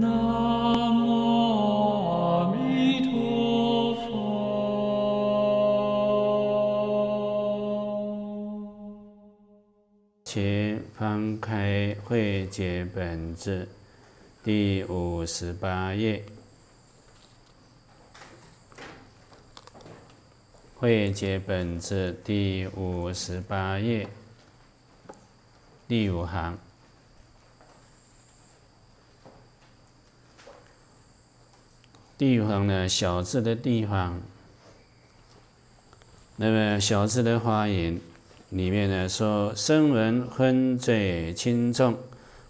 南无阿弥陀佛。请翻开《慧解本旨》第五十八页，《慧解本旨》第五十八页第五行。地方呢？小智的地方。那么《小智的发言》里面呢，说声闻昏罪轻重，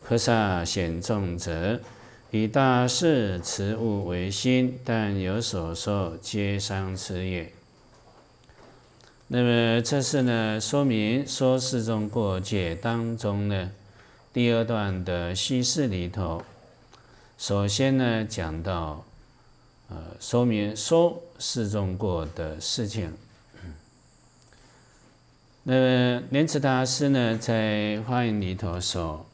菩萨显重者，以大事持物为心，但有所受，皆伤持也。那么这是呢，说明说四种过界当中呢，第二段的叙事里头，首先呢讲到。呃，说明说示众过的事情。那莲池大师呢，在《花园里头说，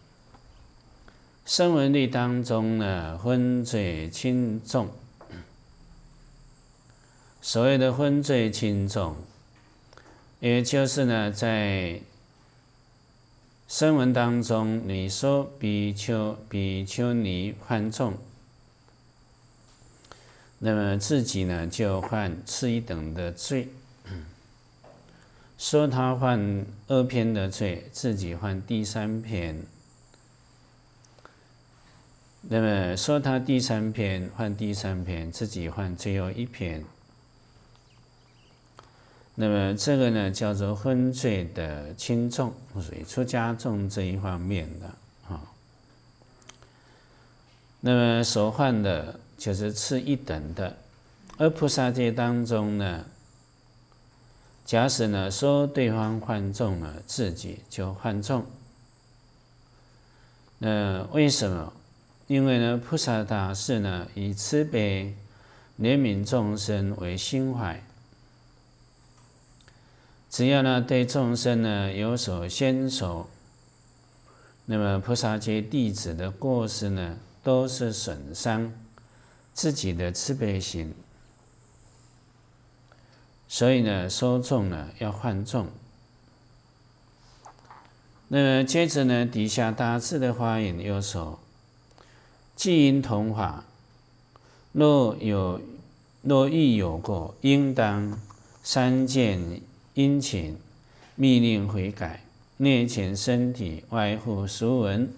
声闻律当中呢，昏罪轻重。所谓的昏罪轻重，也就是呢，在声闻当中，你说比丘、比丘尼犯重。那么自己呢，就犯次一等的罪；说他犯二篇的罪，自己犯第三篇。那么说他第三篇犯第三篇，自己犯最后一篇。那么这个呢，叫做昏罪的轻重，所以出加重这一方面的啊。那么所犯的。就是次一等的，而菩萨戒当中呢，假使呢说对方犯众了，自己就犯众。那为什么？因为呢，菩萨大士呢以慈悲怜悯众生为心怀，只要呢对众生呢有所先手，那么菩萨界弟子的过失呢都是损伤。自己的慈悲心，所以呢，说重呢要换重。那么接着呢，底下大字的话引又说：“既因同法。若有若遇有过，应当三见殷勤，密令悔改，内前身体外护熟闻。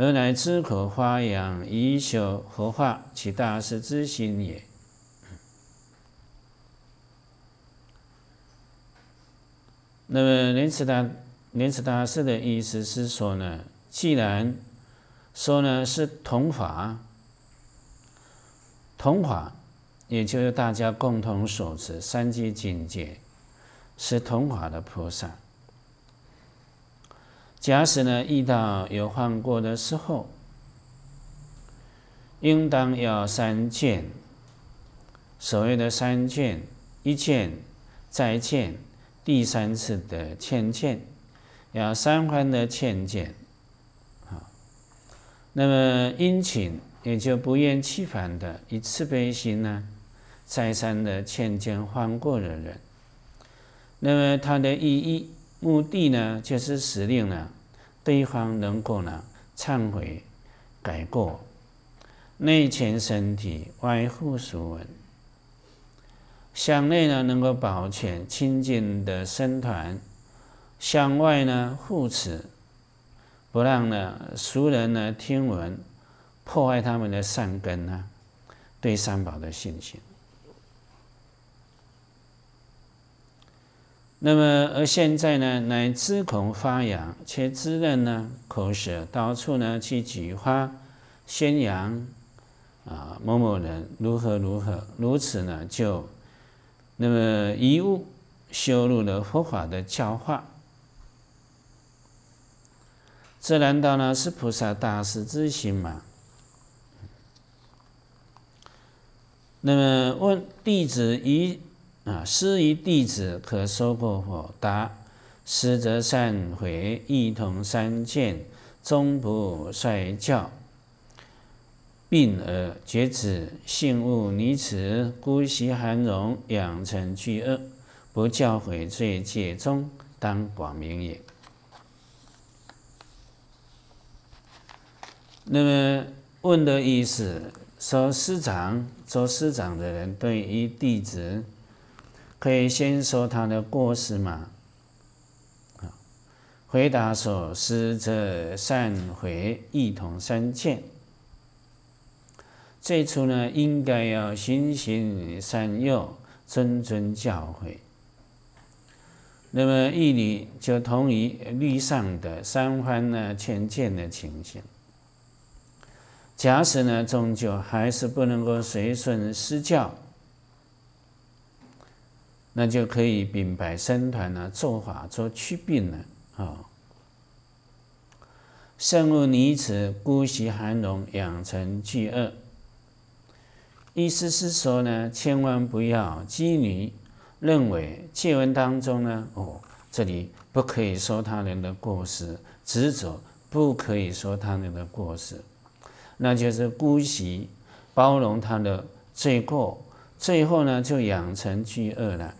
而乃知可发扬以修佛法，其大师之心也。那么莲池大莲池大师的意思是说呢，既然说呢是同法，同法，也就是大家共同所持三界境界，是同法的菩萨。假使呢遇到有犯过的时候，应当要三见。所谓的三见，一见、再见、第三次的欠欠，要三番的欠欠。啊，那么殷勤也就不厌其烦的以慈悲心呢，再三的欠欠犯过的人。那么它的意义。目的呢，就是使令呢对方能够呢忏悔改过，内潜身体，外护俗文，向内呢能够保全清净的身团，向外呢护持，不让呢俗人呢听闻，破坏他们的善根呢对三宝的信心。那么，而现在呢，乃自恐发扬，且自任呢口舌，到处呢去举发宣扬啊某某人如何如何，如此呢就那么一误修入了佛法的教化，这难道呢是菩萨大师之心吗？那么问弟子一。啊，师于弟子可收获否？答师则善悔，一同三见，终不率教，病而绝止，信物泥此，孤习含容，养成巨恶，不教悔罪，戒中当广明也。那么问的意思，说师长，做师长的人对于弟子。可以先说他的过失吗？回答说：“是这善回，一同三见。最初呢，应该要循循善诱，谆谆教诲。那么，义理就同于律上的三番呢劝谏的情形。假使呢，终究还是不能够随顺施教。”那就可以秉白身团呢，做法做去病了啊。胜恶离此姑息含容，养成巨恶。意思是说呢，千万不要基于认为，戒文当中呢，哦，这里不可以说他人的过失，执着不可以说他人的过失，那就是姑息包容他的罪过，最后呢就养成巨恶了。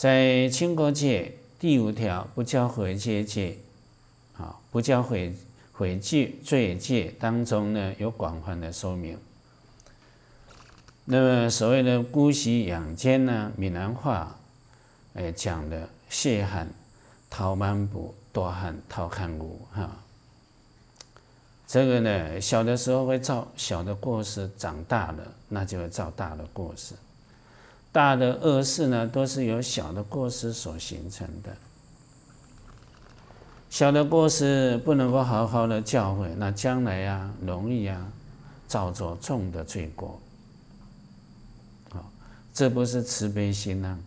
在清国界第五条不教毁戒戒，啊，不教毁毁戒罪戒当中呢，有广泛的说明。那么所谓的姑息养奸呢，闽南话，哎讲的血汗，掏满补多汗掏汗污哈。这个呢，小的时候会造小的过失，长大了那就会造大的过失。大的恶事呢，都是由小的过失所形成的。小的过失不能够好好的教诲，那将来啊，容易啊，造作重的罪过。好，这不是慈悲心呢。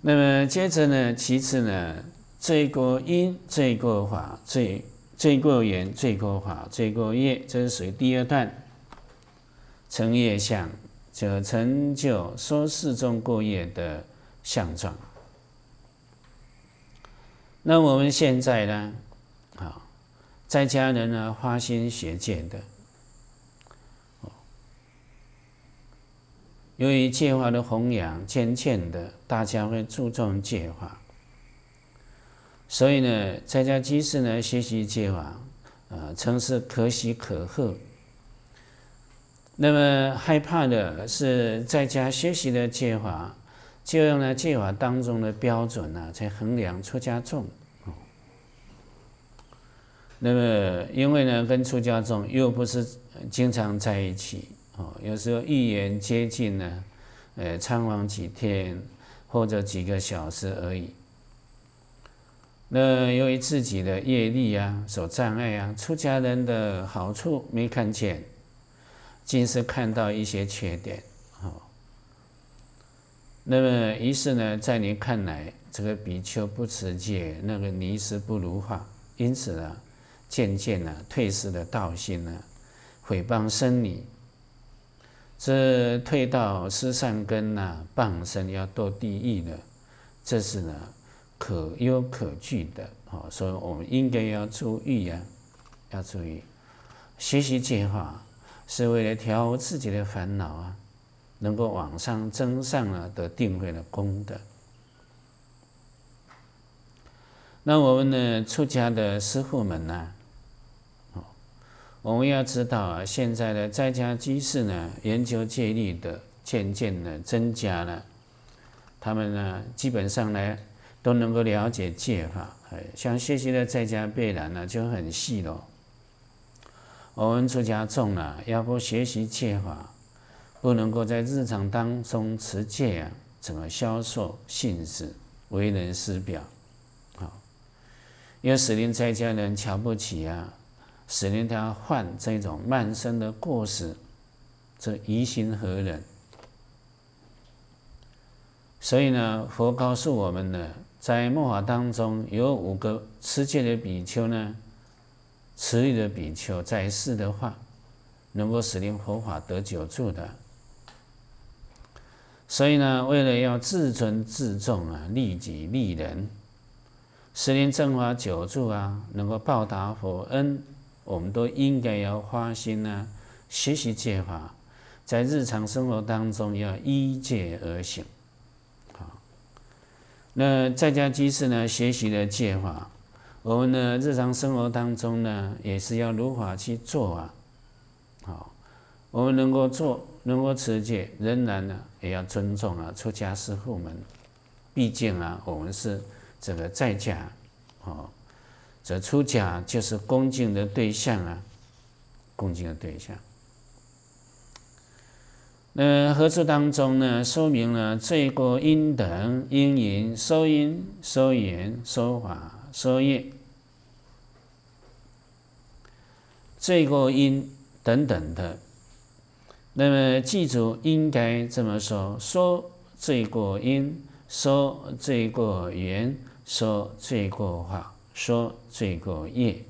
那么接着呢，其次呢，罪过因、罪过法、罪罪过缘、罪过法、罪过业，这是属于第二段。成业相就成就说四中过业的相状。那我们现在呢？啊，在家人呢花心学戒的由于戒法的弘扬，渐渐的大家会注重戒法，所以呢，在家居士呢学习戒法，呃，曾是可喜可贺。那么害怕的是，在家学习的戒法，就用了戒法当中的标准呢，才衡量出家众。那么，因为呢，跟出家众又不是经常在一起哦，有时候一言接近呢，呃，参访几天或者几个小时而已。那由于自己的业力啊，所障碍啊，出家人的好处没看见。尽是看到一些缺点，好。那么于是呢，在你看来，这个比丘不持戒，那个泥斯不如法，因此呢，渐渐呢，退失了道心呢，毁谤生理，这退到失善根呐，傍身要堕地狱的，这是呢，可忧可惧的，哦，所以我们应该要注意啊，要注意学习戒法。是为了调自己的烦恼啊，能够往上增上了，得定慧了，功德。那我们呢，出家的师父们呢，哦，我们要知道啊，现在的在家居士呢，研究戒律的渐渐的增加了，他们呢，基本上呢，都能够了解戒法。哎，像学习的在家贝然呢，就很细了。我们出家众啊，要不学习戒法，不能够在日常当中持戒啊，怎么消受信子，为人师表啊？有使令在家人瞧不起啊，使令他犯这种慢生的过失，这疑心何忍？所以呢，佛告诉我们呢，在末法当中有五个持戒的比丘呢。慈悲的比丘在世的话，能够使念佛法得久住的。所以呢，为了要自尊自重啊，利己利人，十年正法久住啊，能够报答佛恩，我们都应该要花心呢，学习戒法，在日常生活当中要依戒而行。好，那在家居士呢，学习的戒法。我们的日常生活当中呢，也是要如法去做啊。好，我们能够做，能够持戒，仍然呢也要尊重啊，出家师父们。毕竟啊，我们是这个在家，哦，这出家就是恭敬的对象啊，恭敬的对象。那合作当中呢，说明了这个因等、因缘、收因、收缘、收法、收业。罪过因等等的，那么记住应该这么说：说罪过因，说罪过缘，说罪过话，说罪过业。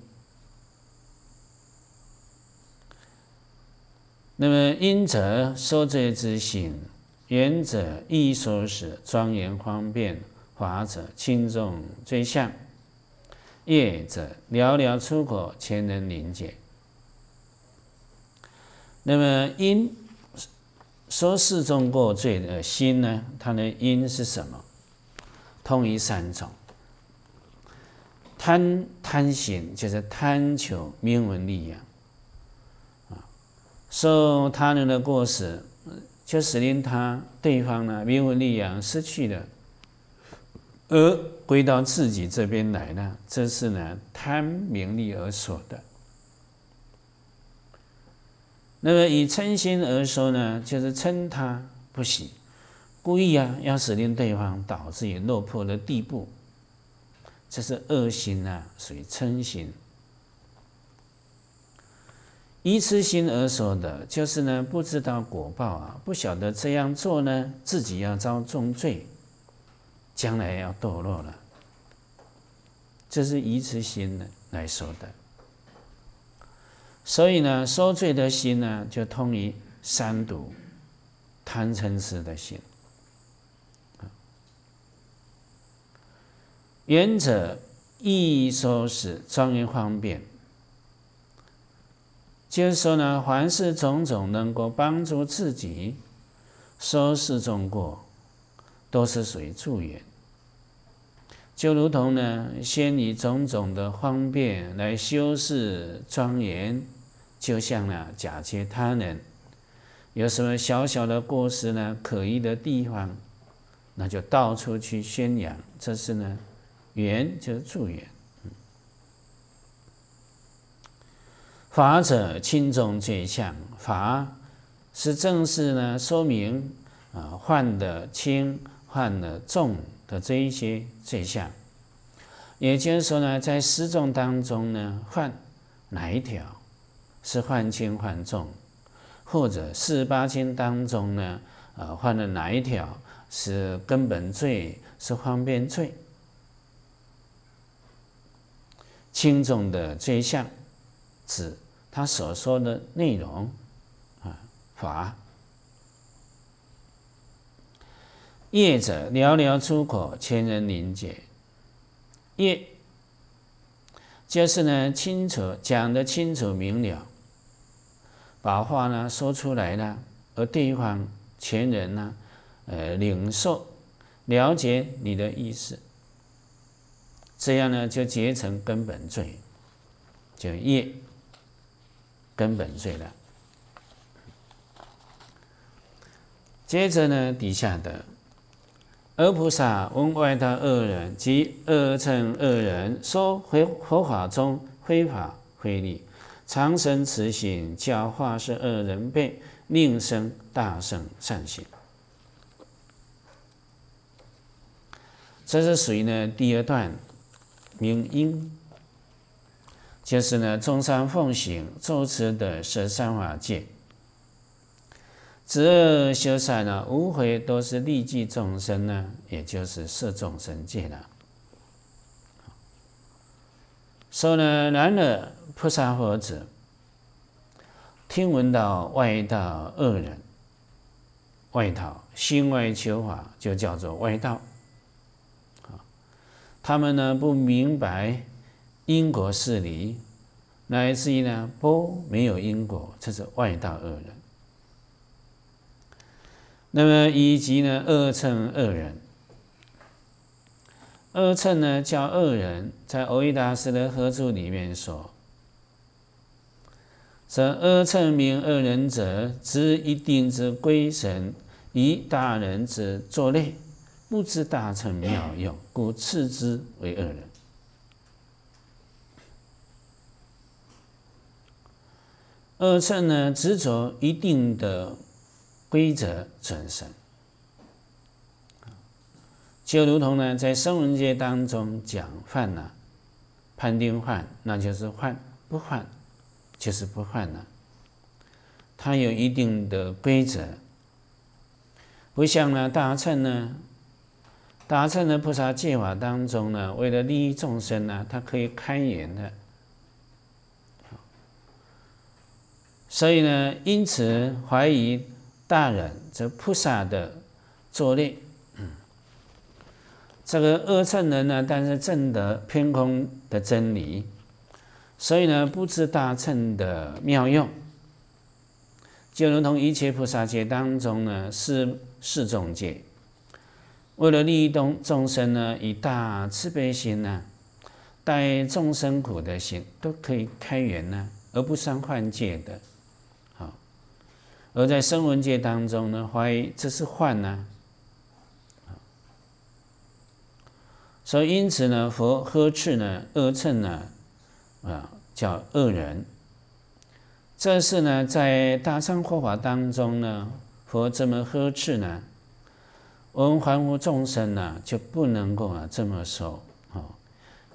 那么因者受罪之行，缘者因说是庄严方便，法者轻重罪相，业者寥寥出口，前人临解。那么因说四种过罪的心呢，它的因是什么？通于三种。贪贪心就是贪求名闻利养啊，受他人的过失，就是令他对方呢名闻利养失去了，而归到自己这边来了，这是呢贪名利而所得。那么以嗔心而说呢，就是嗔他不喜，故意啊要使令对方导致于落魄的地步，这是恶心啊，属于嗔心。一痴心而说的，就是呢不知道果报啊，不晓得这样做呢自己要遭重罪，将来要堕落了，这是一痴心的来说的。所以呢，受罪的心呢，就通于三毒、贪嗔痴的心。则，者亦收拾，庄严方便，就是说呢，凡是种种能够帮助自己收拾中过，都是属于祝愿。就如同呢，先以种种的方便来修饰庄严。就像呢，假借他人有什么小小的过失呢？可疑的地方，那就到处去宣扬。这是呢，缘就是助缘。法者轻重罪相，法是正式呢说明啊，犯的轻、犯的重的这一些罪相，也就是说呢，在十种当中呢，犯哪一条？是换轻换重，或者四十八经当中呢，呃，犯了哪一条是根本罪？是方便罪？轻重的罪相指他所说的内容啊，法业者寥寥出口，千人凝解业，就是呢，清楚讲的清楚明了。把话呢说出来呢，而对方前人呢，呃，领受了解你的意思，这样呢就结成根本罪，就业根本罪了。接着呢底下的而菩萨闻外道恶人及恶乘恶人说：回佛法中非法非力。常生慈心，教化是二人辈；令生大圣善行。这是属于呢第二段明因。就是呢，中山奉行周持的十三法界，这修善呢，无非都是利济众生呢，也就是摄众生界了。说呢，然而菩萨佛子听闻到外道恶人外道心外求法，就叫做外道。啊，他们呢不明白因果事理，来自于呢不没有因果，这是外道恶人。那么以及呢，恶称恶人，恶称呢叫恶人，在《欧义达斯》的合著里面说。则二乘名二人者，知一定之归神，以大人之作类，不知大乘妙用，故次之为二人。二乘呢，执着一定的规则准绳，就如同呢，在圣人界当中讲犯呢，判定犯，那就是犯不犯就是不换了，它有一定的规则，不像呢大乘呢，大乘的菩萨戒法当中呢，为了利益众生呢，它可以开言的，所以呢，因此怀疑大人这菩萨的作孽，这个恶乘人呢，但是证得偏空的真理。所以呢，不知大乘的妙用，就如同一切菩萨界当中呢，是是种界。为了利益众众生呢，以大慈悲心呢，带众生苦的心，都可以开源呢，而不伤幻界的。好，而在声闻界当中呢，怀疑这是幻呢。所以因此呢，佛呵斥呢，恶称呢。啊，叫恶人。这是呢，在大乘佛法当中呢，佛这么呵斥呢，我们凡夫众生呢就不能够啊这么说啊，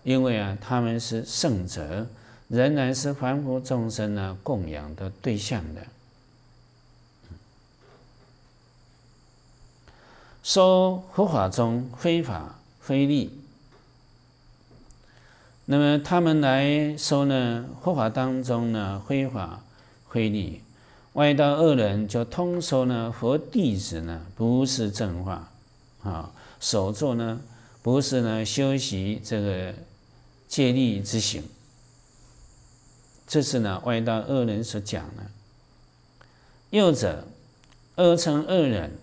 因为啊，他们是圣者，仍然是凡夫众生呢供养的对象的。说佛法中非法非利。那么他们来说呢，佛法当中呢，非法非例外道恶人就通说呢，佛弟子呢不是正法，啊，所座呢不是呢修习这个戒律之行，这是呢外道恶人所讲呢。又者，二乘恶人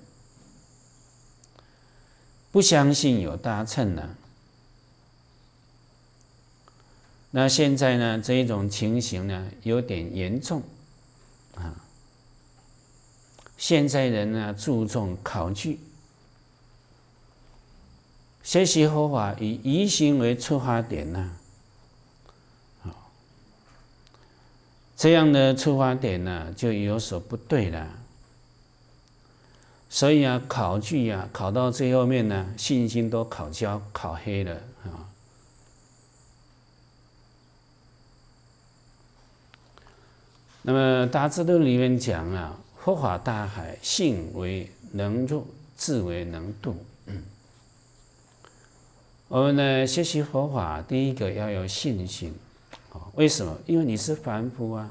不相信有大乘呢。那现在呢，这一种情形呢，有点严重，啊，现在人呢注重考据，学习佛法以疑心为出发点呢，啊，这样的出发点呢就有所不对了，所以啊，考据啊，考到最后面呢，信心都考焦、考黑了。那么《大智论》里面讲啊，佛法大海，信为能入，智为能度。我们呢学习佛法，第一个要有信心。啊，为什么？因为你是凡夫啊，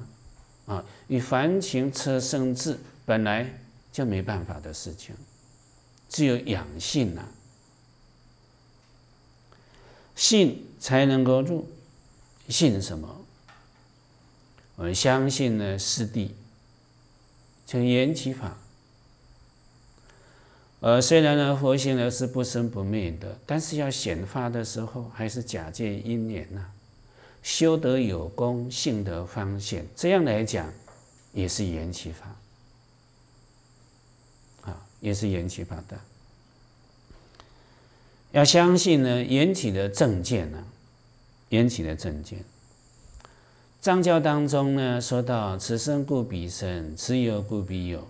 啊，你凡情车生智，本来就没办法的事情，只有养性啊，性才能够入。信什么？我们相信呢，师弟，称缘起法。呃，虽然呢，佛性呢是不生不灭的，但是要显化的时候，还是假借因缘呐。修德有功，性德方显。这样来讲，也是缘起法啊，也是缘起法的。要相信呢，缘起的正见呢，缘起的正见。藏教当中呢，说到此生故彼生，此有故彼有，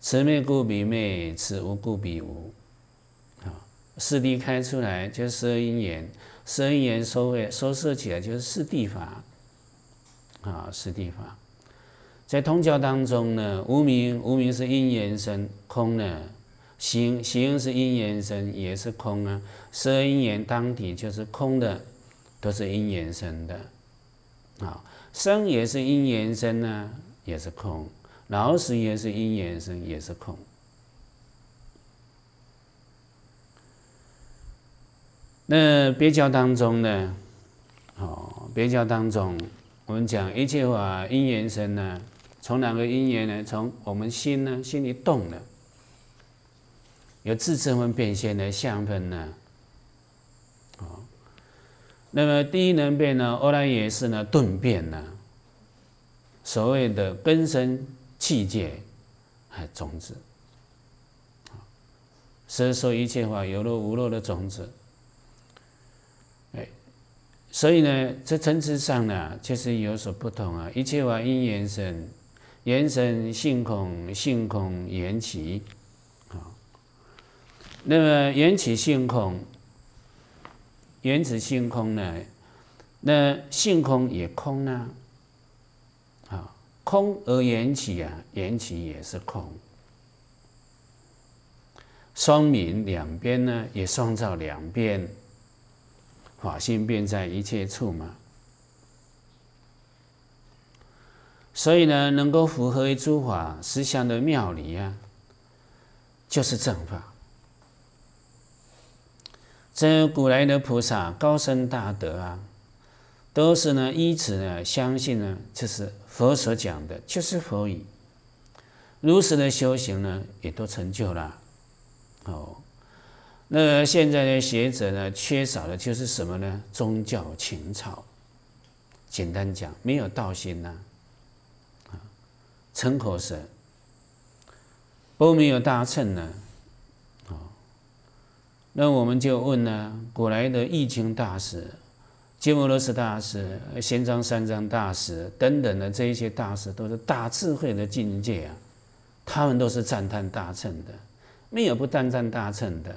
此灭故彼灭，此无故彼无。啊，四谛开出来就是四因缘，四因缘收会收摄起来就是四谛法。啊，四谛法，在通教当中呢，无名无名是因缘生，空呢，行行是因缘生，也是空啊。色因缘当体就是空的，都是因缘生的。啊，生也是因缘生呢，也是空；老死也是因缘生，也是空。那别教当中呢，哦，别教当中，我们讲一切法因缘生呢，从哪个因缘呢？从我们心呢，心里动呢，有自性分、变现的相分呢？那么第一能变呢？欧莱也是呢，顿变呢。所谓的根生器界，还种子，啊，以说一切法有漏无漏的种子。哎，所以呢，这层次上呢，确实有所不同啊。一切法因缘生，缘生性空，性空缘起，啊，那么缘起性空。缘起性空呢？那性空也空呢？啊，空而缘起啊，缘起也是空。双明两边呢，也双照两边。法性便在一切处嘛。所以呢，能够符合诸法实相的妙理啊，就是正法。这古来的菩萨高深大德啊，都是呢依此呢相信呢，就是佛所讲的，就是佛语，如实的修行呢，也都成就了。哦，那现在的学者呢，缺少的就是什么呢？宗教情操，简单讲，没有道心呐，啊，成口舌，不没有大乘呢。那我们就问呢？古来的易经大师、鸠摩罗什大师、玄奘三藏大师等等的这一些大师，都是大智慧的境界啊！他们都是赞叹大乘的，没有不赞叹大乘的。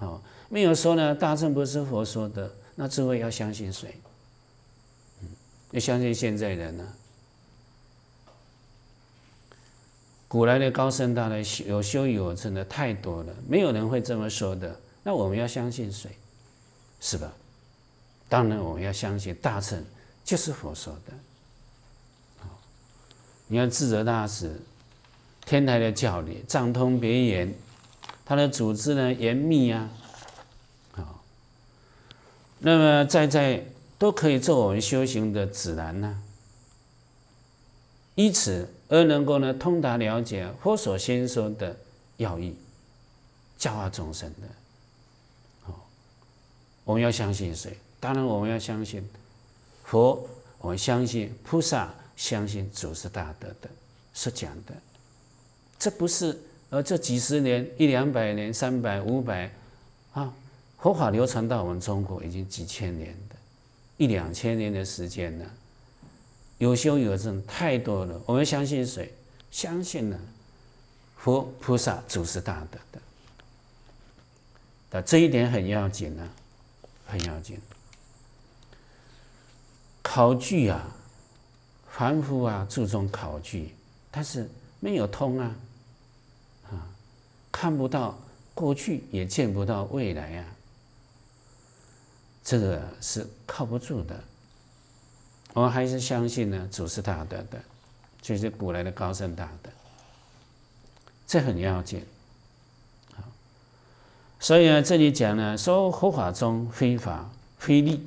哦，没有说呢，大乘不是佛说的，那智慧要相信谁？要相信现在人呢？古来的高僧大德有修有成的太多了，没有人会这么说的。那我们要相信谁，是吧？当然，我们要相信大乘就是佛说的。你看智者大师、天台的教理、藏通别言，他的组织呢严密啊。好，那么在在都可以做我们修行的指南呢。以此而能够呢通达了解佛所先说的要义，教化众生的。我们要相信谁？当然，我们要相信佛，我们相信菩萨，相信祖师大德的说讲的。这不是呃，这几十年、一两百年、三百、五百啊，佛法流传到我们中国已经几千年的一两千年的时间了，有修有证太多了。我们相信谁？相信呢？佛、菩萨、祖师大德的，但这一点很要紧呢。很要紧，考据啊，凡夫啊注重考据，但是没有通啊，啊，看不到过去，也见不到未来啊，这个是靠不住的。我还是相信呢，祖师大德的，就是古来的高僧大德，这很要紧。所以呢，这里讲呢，说佛法中非法非利。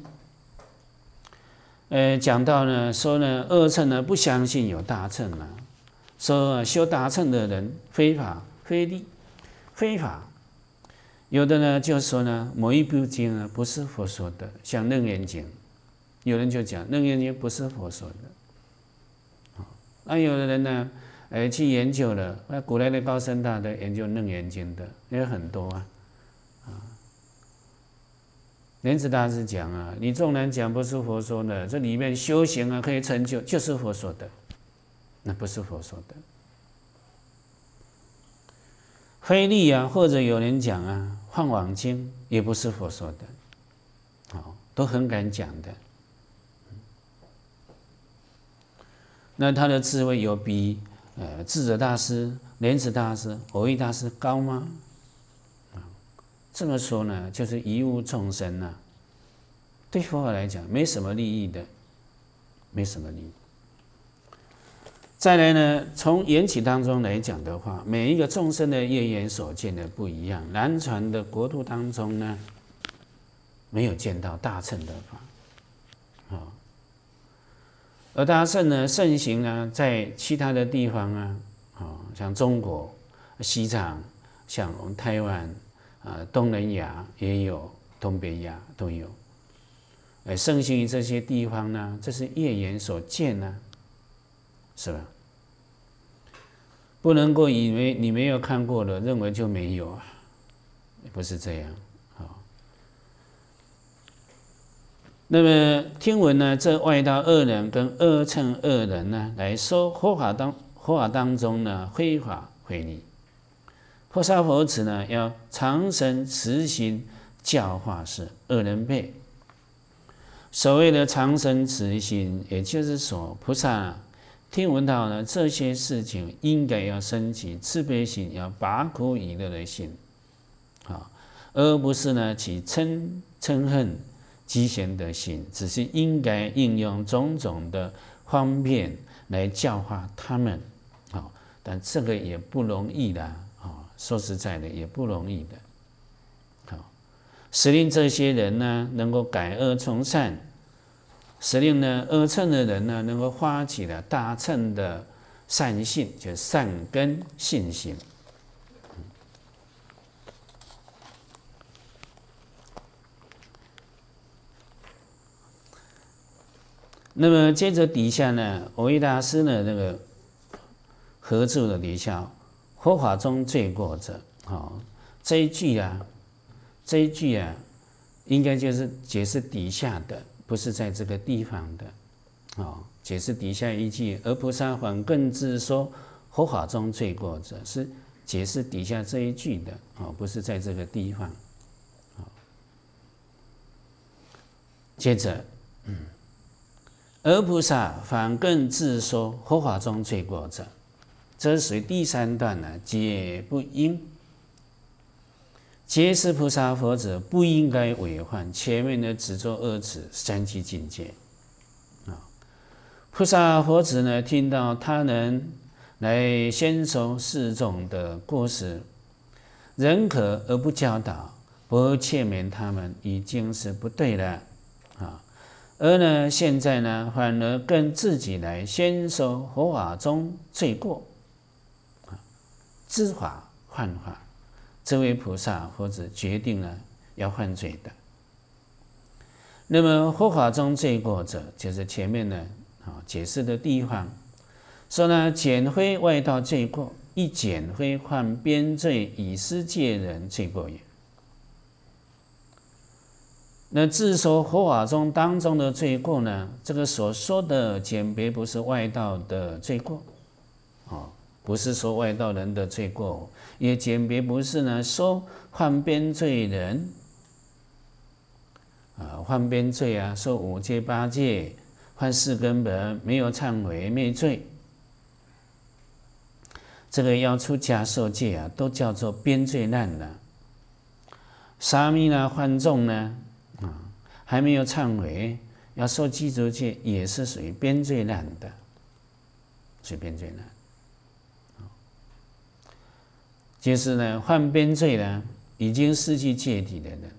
呃，讲到呢，说呢，二乘呢不相信有大乘啊。说修大乘的人非法非利，非法。有的呢，就说呢，某一部经啊，不是佛说的，像《楞严经》，有人就讲《楞严经》不是佛说的。啊，那有的人呢，哎，去研究了，那古来的高僧大德研究《楞严经》的也很多啊。莲池大师讲啊，你纵然讲不是佛说的，这里面修行啊可以成就，就是佛说的，那不是佛说的。非利啊，或者有人讲啊，《换网经》也不是佛说的，哦，都很敢讲的。那他的智慧有比呃智者大师、莲池大师、佛益大师高吗？这么说呢，就是一物众生呢，对佛法来讲没什么利益的，没什么利。再来呢，从缘起当中来讲的话，每一个众生的业缘所见的不一样，南传的国度当中呢，没有见到大乘的法，啊，而大乘呢盛行呢，在其他的地方啊，啊，像中国、西藏、像我们台湾。啊，东南亚也有，东北亚都有，哎，盛行于这些地方呢，这是业缘所见呢，是吧？不能够以为你没有看过的，认为就没有啊，不是这样。啊。那么听闻呢，这外道恶人跟恶乘恶人呢，来说佛法当佛法当中呢，非法毁你。菩萨佛子呢，要常生慈心教化是恶人辈。所谓的长生慈心，也就是说，菩萨听闻到呢这些事情，应该要升起慈悲心，要拔苦以乐的心，啊，而不是呢起嗔嗔恨积嫌的心。只是应该应用种种的方便来教化他们，啊，但这个也不容易的。说实在的，也不容易的。好，使令这些人呢，能够改恶从善；使令呢，恶称的人呢，能够发起了大称的善性，就善根信心。那么接着底下呢，维达大师呢，那个合著的底下。佛法中罪过者，哦，这一句啊，这一句啊，应该就是解释底下的，不是在这个地方的。哦，解释底下一句，而菩萨反更自说佛法中罪过者，是解释底下这一句的。哦，不是在这个地方。接着，嗯，而菩萨反更自说佛法中罪过者。这属于第三段呢，皆不应。皆是菩萨佛者，不应该违反前面的只做二指三级境界啊，菩萨佛子呢，听到他人来宣说四种的过失，认可而不教导，不劝勉他们，已经是不对了啊。而呢，现在呢，反而跟自己来宣说佛法中罪过。知法犯法，这位菩萨或者决定了要犯罪的。那么佛法中罪过者，就是前面呢啊解释的地方，说呢减非外道罪过，以减非犯边罪，以失戒人罪过也。那自说佛法中当中的罪过呢，这个所说的减别不是外道的罪过啊。不是说外道人的罪过，也简别不是呢？说犯边罪人啊，犯边罪啊，受五戒八戒犯四根本没有忏悔，没罪。这个要出家受戒啊，都叫做边罪难了。沙弥呢，犯众呢，啊，还没有忏悔，要受基足戒也是属于边罪难的，属于边罪难。其实呢，犯边罪呢，已经失去戒体的人，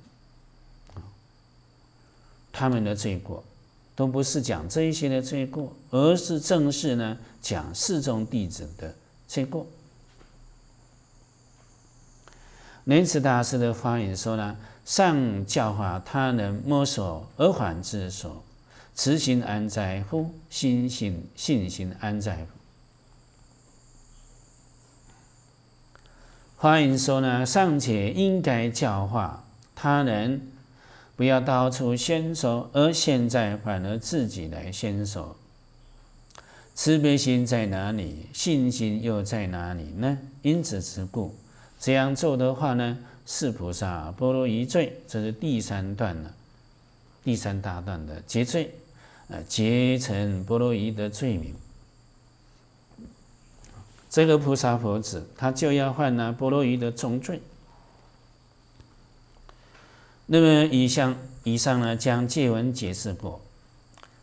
他们的罪过，都不是讲这一些的罪过，而是正是呢，讲四众弟子的罪过。莲池大师的发言说呢，上教化他人，摸索而缓之所，慈心安在乎？信心、信心安在？乎？”华言说呢，尚且应该教化他人，不要到处先说，而现在反而自己来先说。慈悲心在哪里？信心又在哪里呢？因此之故，这样做的话呢，是菩萨波罗夷罪。这是第三段了，第三大段的结罪，呃，结成波罗夷的罪名。这个菩萨佛子，他就要犯了波罗夷的重罪。那么以上以上呢，将戒文解释过。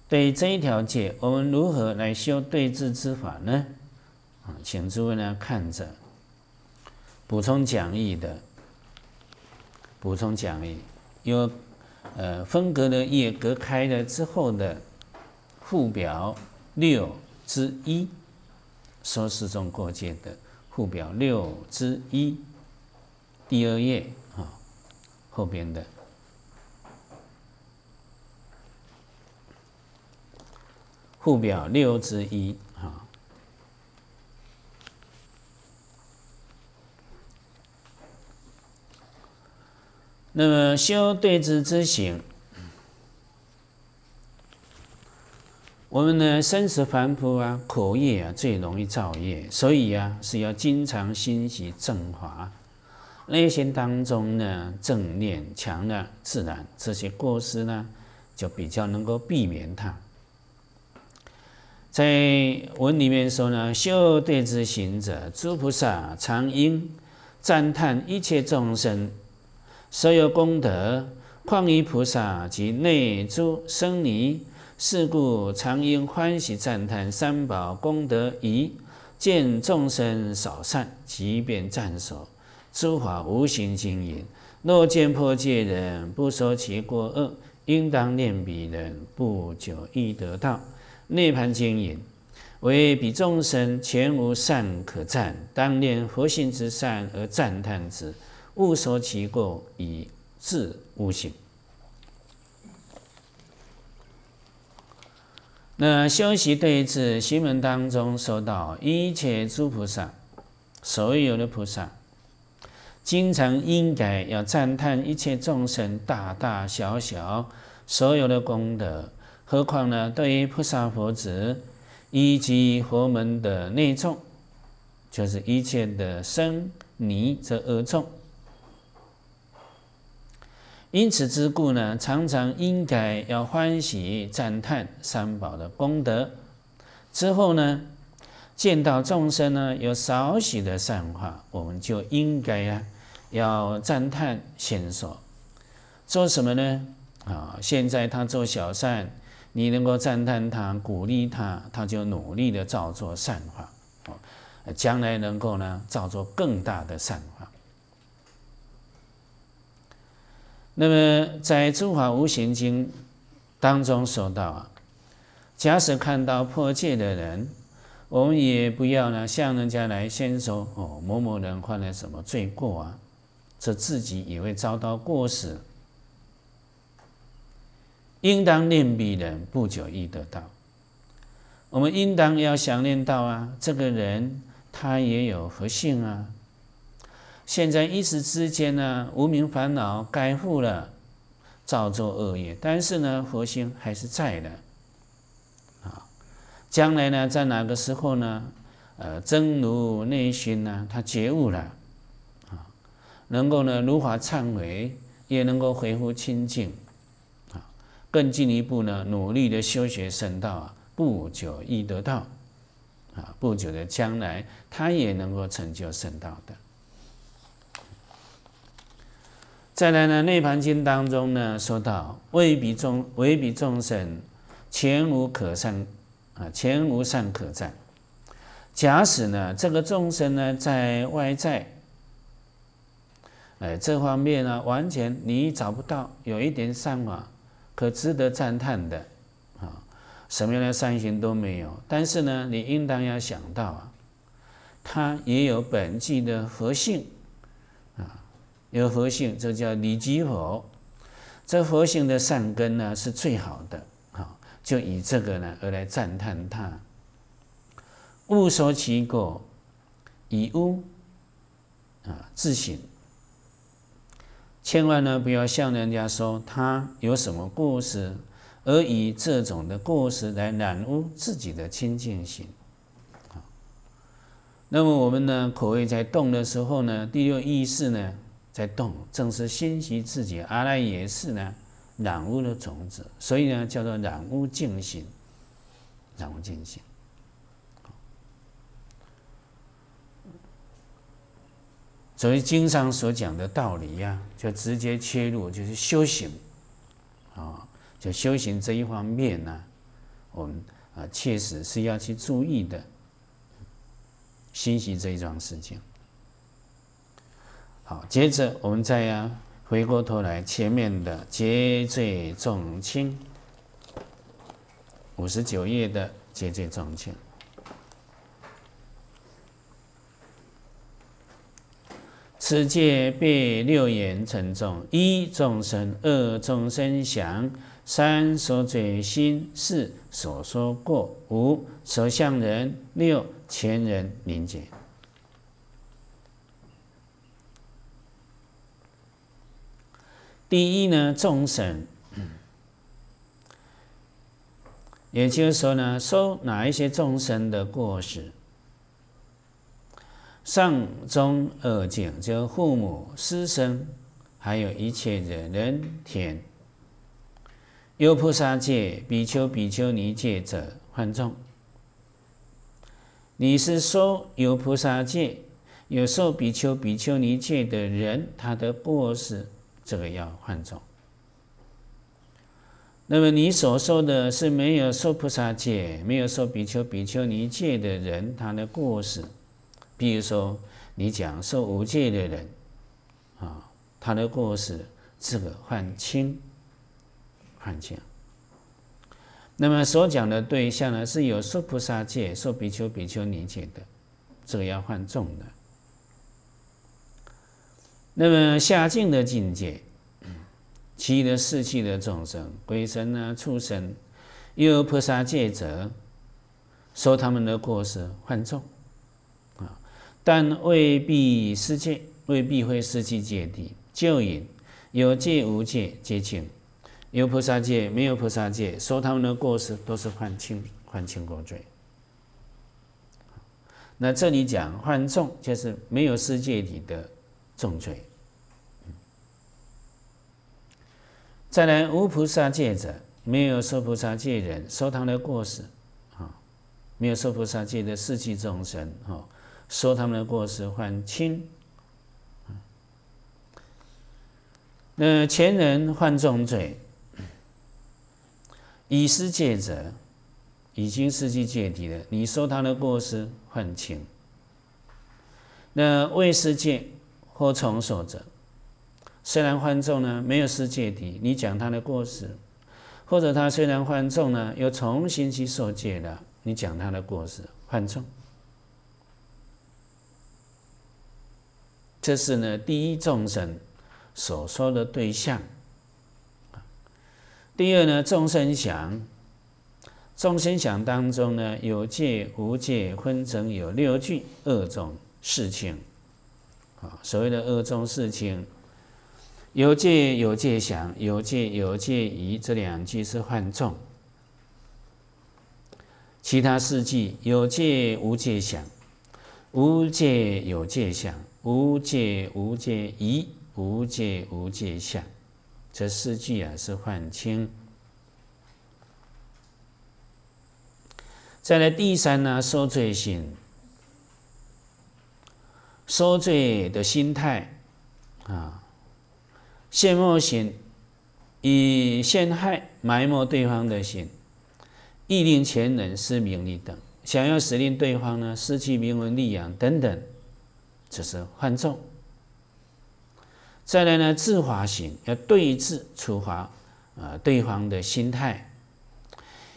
对于这一条戒，我们如何来修对治之法呢？啊，请诸位呢看着补充讲义的补充讲义，有呃分隔的页隔开了之后的附表六之一。说四中过界的附表六之一，第二页啊，后边的附表六之一啊。那么修对治之行。我们的生死凡扑啊、口业啊，最容易造业，所以啊，是要经常心系正法。内心当中呢，正念强了，自然这些过失呢，就比较能够避免它。在文里面说呢，修对之行者，诸菩萨常应赞叹一切众生所有功德，况于菩萨及内诸僧尼。是故常应欢喜赞叹三宝功德，以见众生少善，即便赞所，诸法无形，经营。若见破戒人，不说其过恶，应当念彼人不久易得道。涅盘经营，为彼众生全无善可赞，当念佛性之善而赞叹之，勿说其过，以自无行。那修习对治心门当中说到，一切诸菩萨，所有的菩萨，经常应该要赞叹一切众生大大小小所有的功德。何况呢，对于菩萨佛子以及佛门的内众，就是一切的生、尼这二众。因此之故呢，常常应该要欢喜赞叹三宝的功德。之后呢，见到众生呢有少许的善化，我们就应该呀要赞叹、先说。做什么呢？啊，现在他做小善，你能够赞叹他、鼓励他，他就努力的造作善化，将来能够呢造作更大的善。那么在《诸法无形经》当中说到啊，假使看到破戒的人，我们也不要呢向人家来先说哦，某某人犯了什么罪过啊，这自己也会遭到过失。应当念彼人不久亦得到，我们应当要想念到啊，这个人他也有佛性啊。现在一时之间呢，无名烦恼该负了，造作恶业。但是呢，佛心还是在的，啊，将来呢，在哪个时候呢？呃，真如内心呢，他觉悟了，啊，能够呢，如法忏悔，也能够恢复清净，啊，更进一步呢，努力的修学圣道啊，不久易得到，啊，不久的将来，他也能够成就圣道的。再来呢，《内盘经》当中呢，说到：未比众，未比众生，前无可善啊，前无善可赞。假使呢，这个众生呢，在外在，哎，这方面呢，完全你找不到有一点善法可值得赞叹的啊，什么样的善行都没有。但是呢，你应当要想到啊，他也有本具的德性。有佛性，这叫离极佛。这佛性的善根呢，是最好的。好，就以这个呢，而来赞叹他。勿说其果，以悟啊自省。千万呢，不要向人家说他有什么故事，而以这种的故事来染污自己的清净心。那么我们呢，口味在动的时候呢，第六意识呢？在动，正是心习自己，阿赖耶识呢染污的种子，所以呢叫做染污净心，染污净心。所以经上所讲的道理呀，就直接切入就是修行，啊，就修行这一方面呢，我们啊确实是要去注意的，心习这一桩事情。好，接着我们再呀，回过头来前面的结罪重轻，五十九页的结罪重轻。此界被六言称重：一众生，二众生想，三所罪心，四所说过，五所向人，六前人凝结。第一呢，众生，也就是说呢，收哪一些众生的过失？上中二境，就父母、师生，还有一切的人天。有菩萨界、比丘、比丘尼界者，犯众。你是说有菩萨界、有受比丘、比丘尼界的人，他的过失。这个要换种。那么你所说的是没有受菩萨戒、没有受比丘、比丘尼戒的人，他的故事，比如说你讲受无戒的人，啊，他的故事这个换轻，换轻。那么所讲的对象呢，是有受菩萨戒、受比丘、比丘尼戒的，这个要换重的。那么下境的境界，其余的四气的众生、鬼神啊、畜生，有菩萨界者，说他们的过失犯众啊，但未必失界，未必会失去戒地。就因有界无界皆清，有菩萨界没有菩萨界，说他们的过失都是犯轻犯轻过罪。那这里讲犯众，就是没有世界里的。重罪。再来，无菩萨戒者，没有受菩萨戒人，收他们的过失，啊，没有受菩萨戒的四季众生，啊，收他们的过失，换轻。那前人犯重罪，已失戒者，已经失去戒体了，你收他的过失，换轻。那未失戒。或从所者，虽然犯众呢，没有失戒的，你讲他的过失；或者他虽然犯众呢，又重新去受戒了，你讲他的过失。犯众，这是呢第一众生所说的对象。第二呢，众生想，众生想当中呢，有戒无戒分成有六句二种事情。所谓的二众四轻，有界有界想，有界有界疑，这两句是犯重；其他四句有界无界想，无界有界想，无界无界疑，无界无界想，这四句啊是犯轻。再来第三呢，受罪性。收罪的心态，啊，陷没心，以陷害埋没对方的心，意令前人失名利等，想要使令对方呢失去名闻利养等等，这是换咒。再来呢，自罚型要对治处罚，啊对方的心态，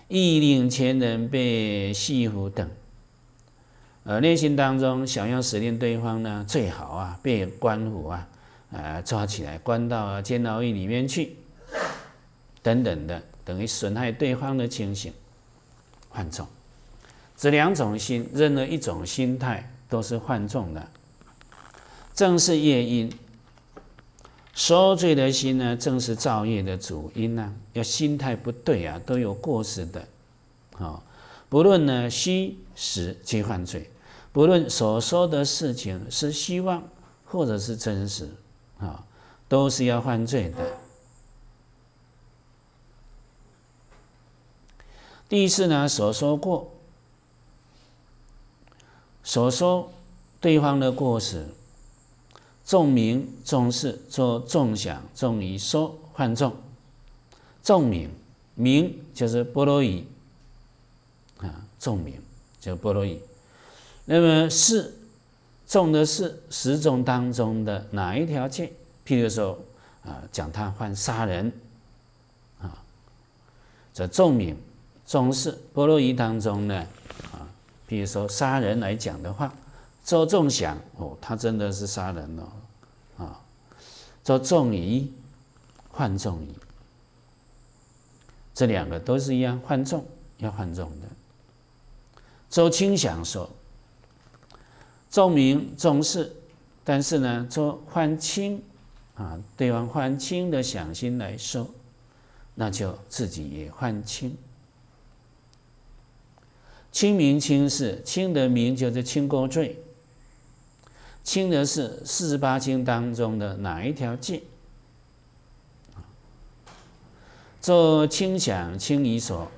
意令前人被戏服等。呃，内心当中想要使令对方呢，最好啊被官府啊啊抓起来，关到啊监牢狱里面去，等等的，等于损害对方的情形，犯众。这两种心，任何一种心态都是犯众的，正是业因。受罪的心呢，正是造业的主因呐。要心态不对啊，都有过失的。好，不论呢虚实皆犯罪。不论所说的事情是希望或者是真实，啊，都是要犯罪的。第四呢，所说过，所说对方的过失，重名、重视、做重想、重于说，犯重。重名，名就是波罗夷，啊，重名就波罗夷。那么是重的是十种当中的哪一条戒？譬如说，啊，讲他犯杀人，啊，则重名重是波罗夷当中呢，啊，譬如说杀人来讲的话，做重想哦，他真的是杀人了，啊，做重疑范重疑，这两个都是一样范重要犯重的，做轻想说。重名重视，但是呢，做换清啊，对方换清的想心来说，那就自己也换清。清明清是清的名就是清过罪，清的是四十八亲当中的哪一条戒？做清想清一所，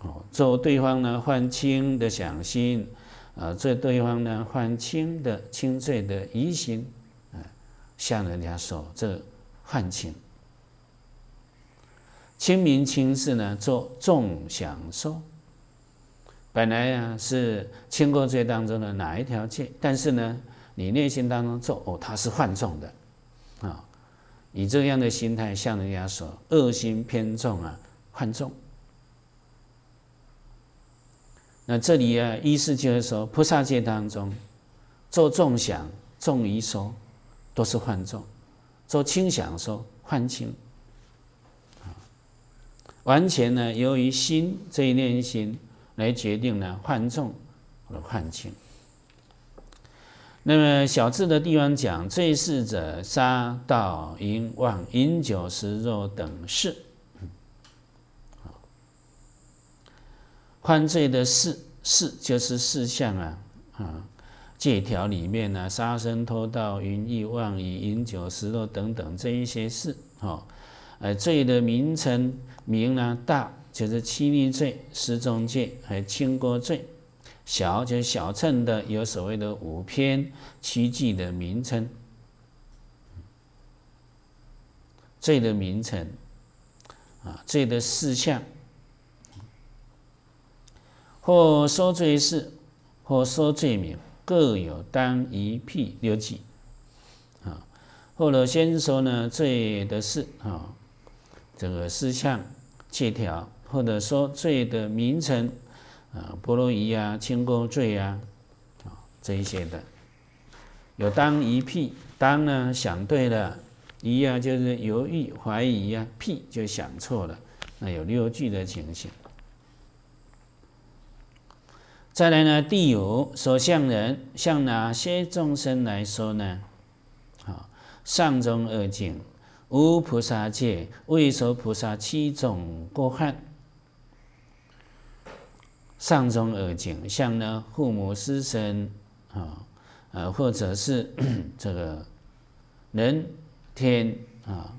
哦，做对方呢换清的想心。啊，这对方呢，犯轻的轻罪的疑心，啊，向人家说这犯轻，清明轻事呢，做重享受。本来呀是轻过罪当中的哪一条罪，但是呢，你内心当中做哦，他是犯重的，啊，以这样的心态向人家说，恶心偏重啊，犯重。那这里啊，意思就是说，菩萨界当中，做重想、重仪说，都是换重；做轻想说，换轻。完全呢，由于心这一念心来决定呢，换重或换轻。那么小智的地方讲，最是事者，杀、盗、淫、妄、饮酒、食肉等事。犯罪的事事就是事项啊啊，借条里面呢，杀生、偷盗、淫欲、妄语、饮酒、食肉等等这一些事。哦，呃，罪的名称名呢大就是七逆罪、十重罪有轻过罪，小就是小乘的有所谓的五篇七记的名称。罪的名称啊，罪的事项。或说罪事，或说罪名，各有当一辟六句啊。或者先说呢罪的事啊，这个事项借条，或者说罪的名称啊，波罗夷啊、清宫罪啊啊这一些的，有当一辟当呢想对了，一啊就是犹豫怀疑啊，辟就想错了，那有六句的情形。再来呢？第五，所向人向哪些众生来说呢？啊，上中二境，无菩萨界，未受菩萨七种过患，上中二境，向呢父母师身啊，呃，或者是 这个人天啊，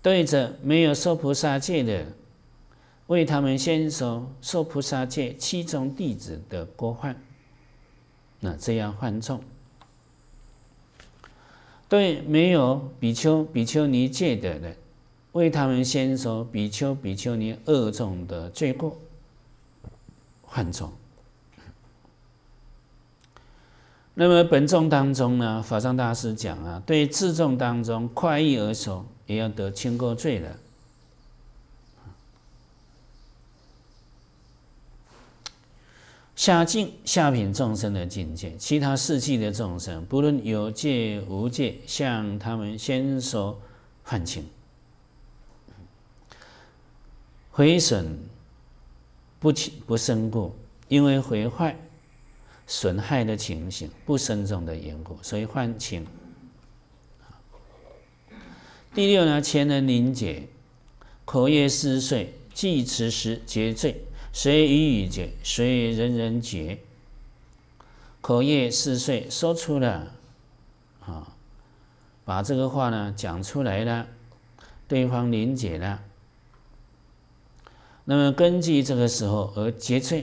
对着没有受菩萨戒的。为他们先手受菩萨戒七宗弟子的过患，那这样换众；对没有比丘、比丘尼戒的人，为他们先说比丘、比丘尼二众的罪过，换众。那么本众当中呢，法藏大师讲啊，对自众当中快意而说，也要得轻过罪了。下静下品众生的境界，其他四季的众生，不论有界无界，向他们先说幻情，毁损不起不生过，因为毁坏损害的情形不生重的缘故，所以幻情。第六呢，前人凝结口业思碎，即持时结罪。谁语语解，谁人人解。口业四岁说出了啊，把这个话呢讲出来了，对方理解了。那么根据这个时候而结策，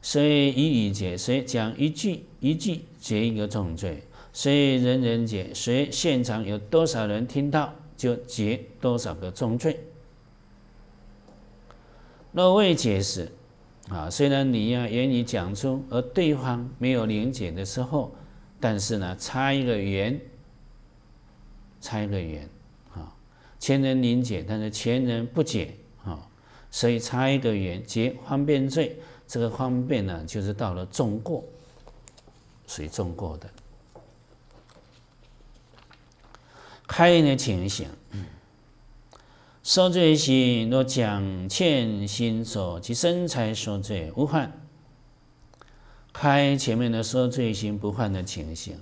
谁语语结？谁讲一句一句结一个重罪？谁人人结？谁现场有多少人听到就结多少个重罪？若未解释，啊，虽然你要言语讲出，而对方没有理解的时候，但是呢，差一个缘，差一个缘，啊，前人理解，但是前人不解，啊，所以差一个缘，结方便罪，这个方便呢，就是到了重过，属于重过的？开有一种情形。受罪心若讲欠心所及身财受罪无患，开前面的受罪心不患的情形，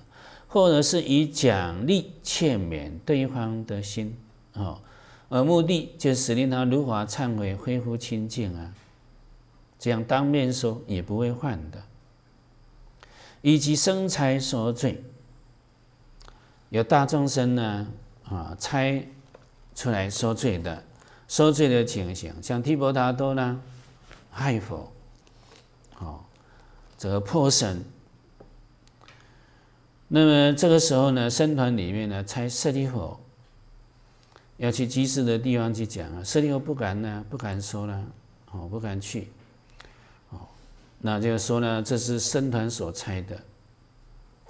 或者是以奖励欠免对方的心啊，而目的就是令他如法忏悔，恢复清净啊。这样当面说也不会犯的，以及生财所罪，有大众生呢啊，猜出来受罪的，受罪的情形，像提婆达多呢，害佛，哦，这个破僧。那么这个时候呢，僧团里面呢，差舍利弗要去集市的地方去讲啊，舍利弗不敢呢，不敢说呢，哦，不敢去，哦，那就说呢，这是僧团所差的，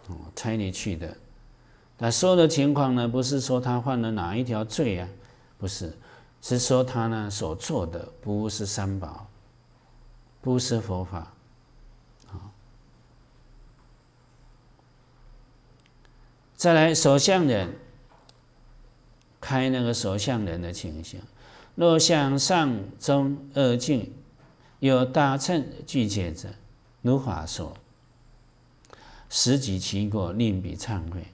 哦，差你去的。那说的情况呢，不是说他犯了哪一条罪啊？不是，是说他呢所做的不是三宝，不是佛法，再来所向人，开那个所向人的情形。若向上中二境有大乘具戒者，如法说，十几其果，令彼忏悔。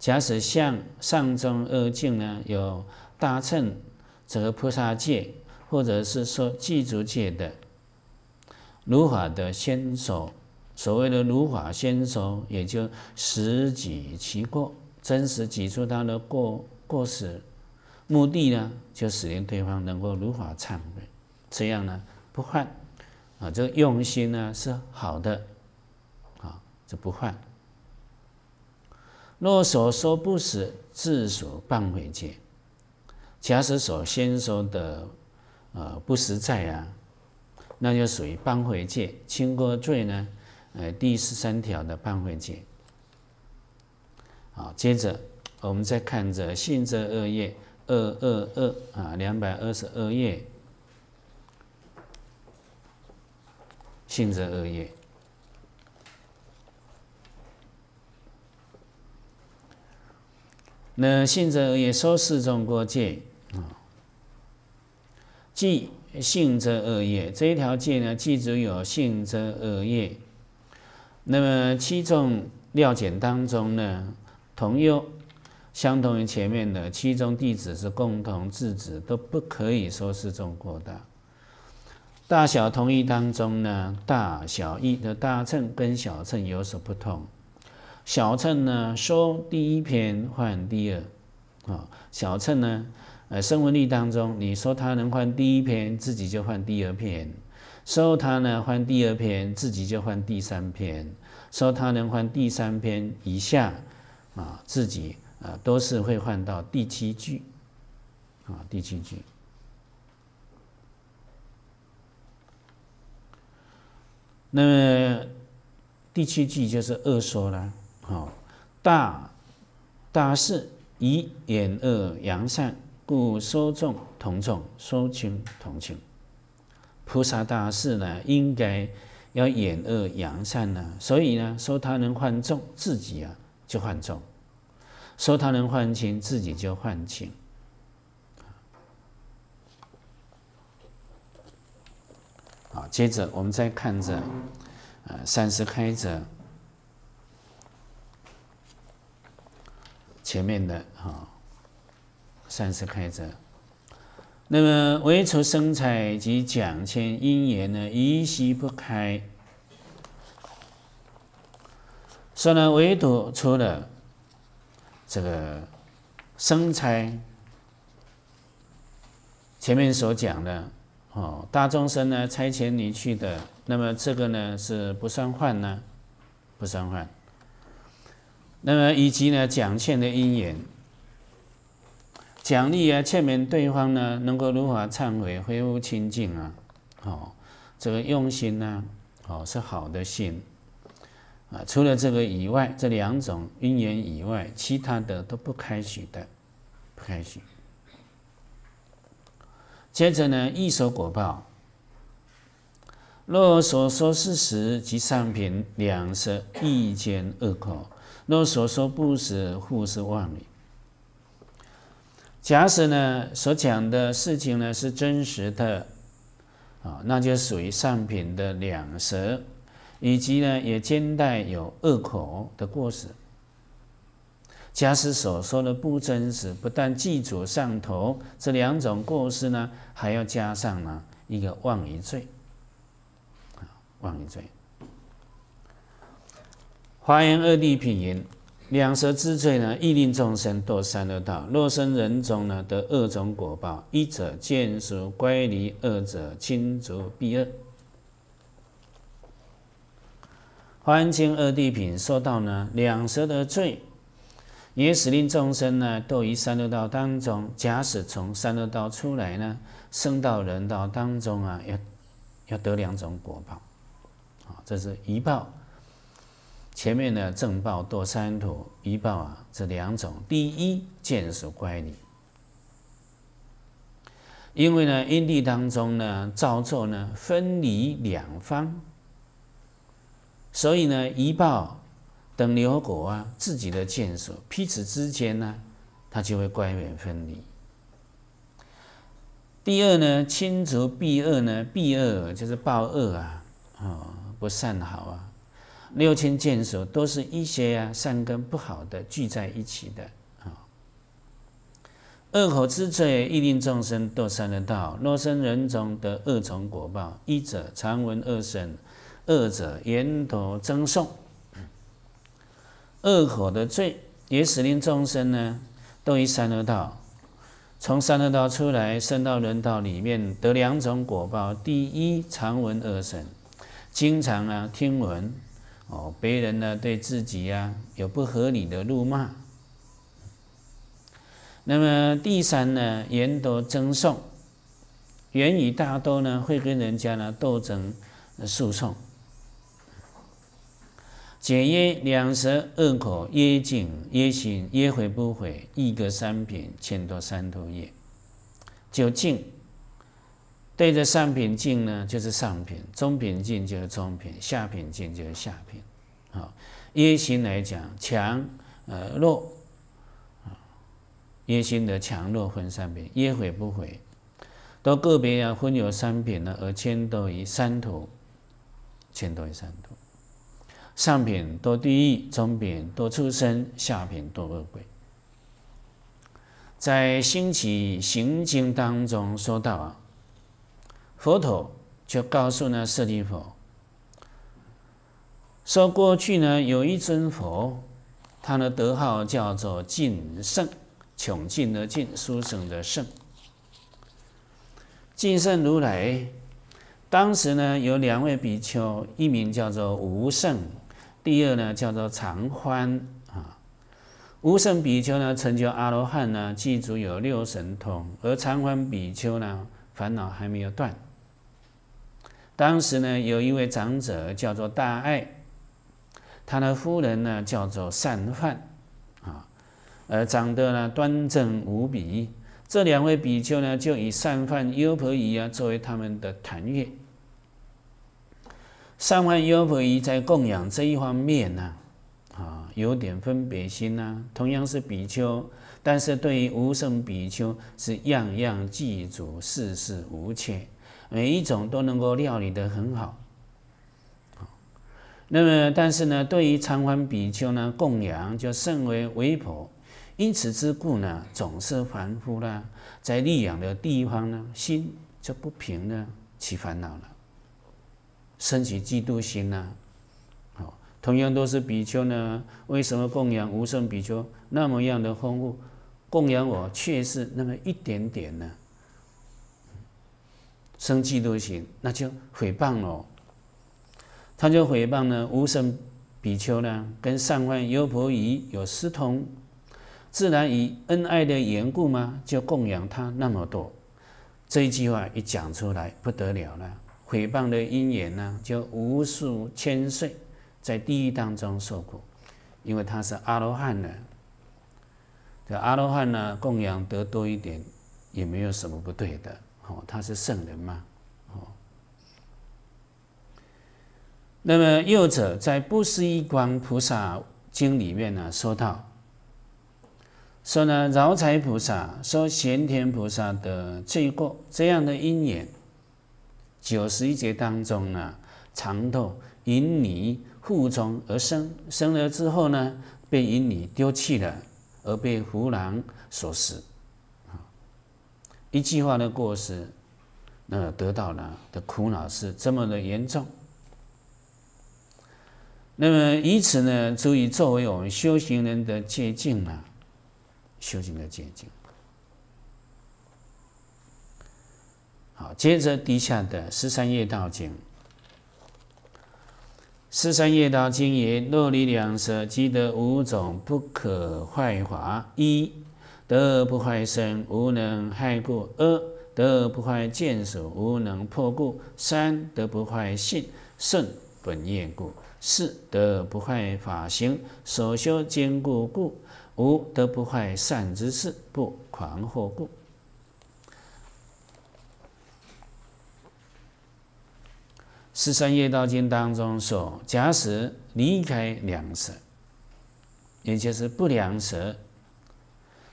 假使向上中二境呢，有。搭乘这个菩萨戒，或者是说具足戒的如法的先手，所谓的如法先手，也就实举其过，真实指出他的过过失。目的呢，就使令对方能够如法忏悔，这样呢不换啊，这个用心呢是好的啊，就不换。若所说不死，自所谤毁戒。假使首先说的，呃，不实在啊，那就属于谤回界轻过罪呢。呃，第十三条的谤回界。好，接着我们再看着性质二页二二二啊，两百二十二页性质二页。那性质二页说是种过界。即性遮恶业这一条戒呢，既只有性遮恶业，那么七种料简当中呢，同又相同于前面的七宗弟子是共同自知，都不可以说是从过的。大小同一当中呢，大小一的大乘跟小乘有所不同，小乘呢说第一篇换第二，啊，小乘呢。呃，声闻力当中，你说他能换第一篇，自己就换第二篇；说他呢换第二篇，自己就换第三篇；说他能换第三篇以下，啊，自己啊都是会换到第七句，啊，第七句。那么第七句就是二说了，好，大，大是以演恶扬善。故收重同重，收轻同轻。菩萨大士呢，应该要掩恶扬善呢，所以呢，收他人换重，自己啊就换重；收他人换轻，自己就换轻。好，接着我们再看着，呃，三世开着前面的哈。暂时开着。那么，唯除生财及蒋钱因缘呢，一息不开。说呢，唯独除了这个生财，前面所讲的哦，大众生呢，拆迁离去的，那么这个呢是不算换呢，不算换。那么以及呢，蒋欠的姻缘。奖励啊，劝勉对方呢，能够如何忏悔、恢复清净啊？哦，这个用心啊，哦，是好的心啊。除了这个以外，这两种因缘以外，其他的都不开许的，不开许。接着呢，一受果报。若所说事实，即上品两舌、意奸、恶口；若所说不实，复是妄语。假使呢所讲的事情呢是真实的，啊，那就属于上品的两舌，以及呢也兼带有恶口的过失。假使所说的不真实，不但记住上头这两种过失呢，还要加上呢一个妄语罪，啊，妄语罪。欢迎二弟品言。两舌之罪呢，亦令众生堕三恶道。若生人中呢，得二种果报：一者见浊乖离，二者亲足必恶。还经二地品说道呢，两舌的罪也使令众生呢，堕于三恶道当中。假使从三恶道出来呢，生到人道当中啊，要要得两种果报。啊，这是一报。前面呢正报多三途、一报啊，这两种第一见所乖离，因为呢因地当中呢造作呢分离两方，所以呢一报等流果啊自己的见所彼此之间呢，它就会乖远分离。第二呢亲族避恶呢，避恶就是报恶啊，哦不善好啊。六亲眷属都是一些呀，善根不好的聚在一起的啊。恶口之罪，一令众生堕三恶道。若生人中得二种果报：一者常闻恶声，二者言多增讼。恶口的罪也使令众生呢，都于三恶道。从三恶道出来，升到人道里面得两种果报：第一常闻恶声，经常啊听闻。哦，别人呢对自己啊有不合理的怒骂。那么第三呢，言多争讼，言语大多呢会跟人家呢斗争、诉讼。解曰：两舌恶口，业尽约行，业悔不悔？一格三品，千多三途业，九尽。对着上品尽呢，就是上品；中品尽就是中品；下品尽就是下品。啊，耶行来讲强而弱，啊，业心的强弱分三品。耶毁不毁，都个别啊，分有三品呢。而迁多于三途，迁多于三途。上品多地狱，中品多畜生，下品多恶鬼。在兴起行经当中说到啊。佛陀就告诉那舍利佛说：“过去呢，有一尊佛，他的德号叫做净圣，穷尽的尽，殊胜的圣。净圣如来，当时呢，有两位比丘，一名叫做无胜，第二呢，叫做常欢啊。无胜比丘呢，成就阿罗汉呢，具足有六神通；而常欢比丘呢，烦恼还没有断。”当时呢，有一位长者叫做大爱，他的夫人呢叫做善饭，啊，呃，长得呢端正无比。这两位比丘呢，就以善饭优婆夷啊作为他们的谈乐。善饭优婆夷在供养这一方面呢，啊，有点分别心呐。同样是比丘，但是对于无生比丘是样样具足，事事无缺。每一种都能够料理的很好，那么但是呢，对于偿还比丘呢供养就甚为微薄，因此之故呢，总是凡夫啦，在利养的地方呢，心就不平呢，起烦恼了，升起嫉妒心呢，好，同样都是比丘呢，为什么供养无胜比丘那么样的丰富，供养我却是那么一点点呢？生嫉妒心，那就诽谤喽。他就诽谤呢，无生比丘呢，跟上鬟优婆夷有私通，自然以恩爱的缘故嘛，就供养他那么多。这一句话一讲出来，不得了了。诽谤的因缘呢，就无数千岁在地狱当中受苦，因为他是阿罗汉呢。这阿罗汉呢，供养得多一点，也没有什么不对的。哦，他是圣人吗？哦，那么又者，在《不思议光菩萨经》里面呢，说到，说呢，饶财菩萨说咸田菩萨的罪过，这样的因缘，九十一劫当中呢，长豆因你护从而生，生了之后呢，被因你丢弃了，而被胡狼所食。一句话的过失，那得到呢的苦恼是这么的严重。那么以此呢，足以作为我们修行人的戒径呢，修行的戒径。好，接着底下的十三页道经。十三页道经也，若离两舍，积得五种不可坏法一。德不坏身，无能害故；二德不坏见识，无能破故；三德不坏性，胜本念故；四德不坏法行所修坚固故；五德不坏善之事不狂惑故。《十三业道经》当中说：假使离开两舌，也就是不良舌。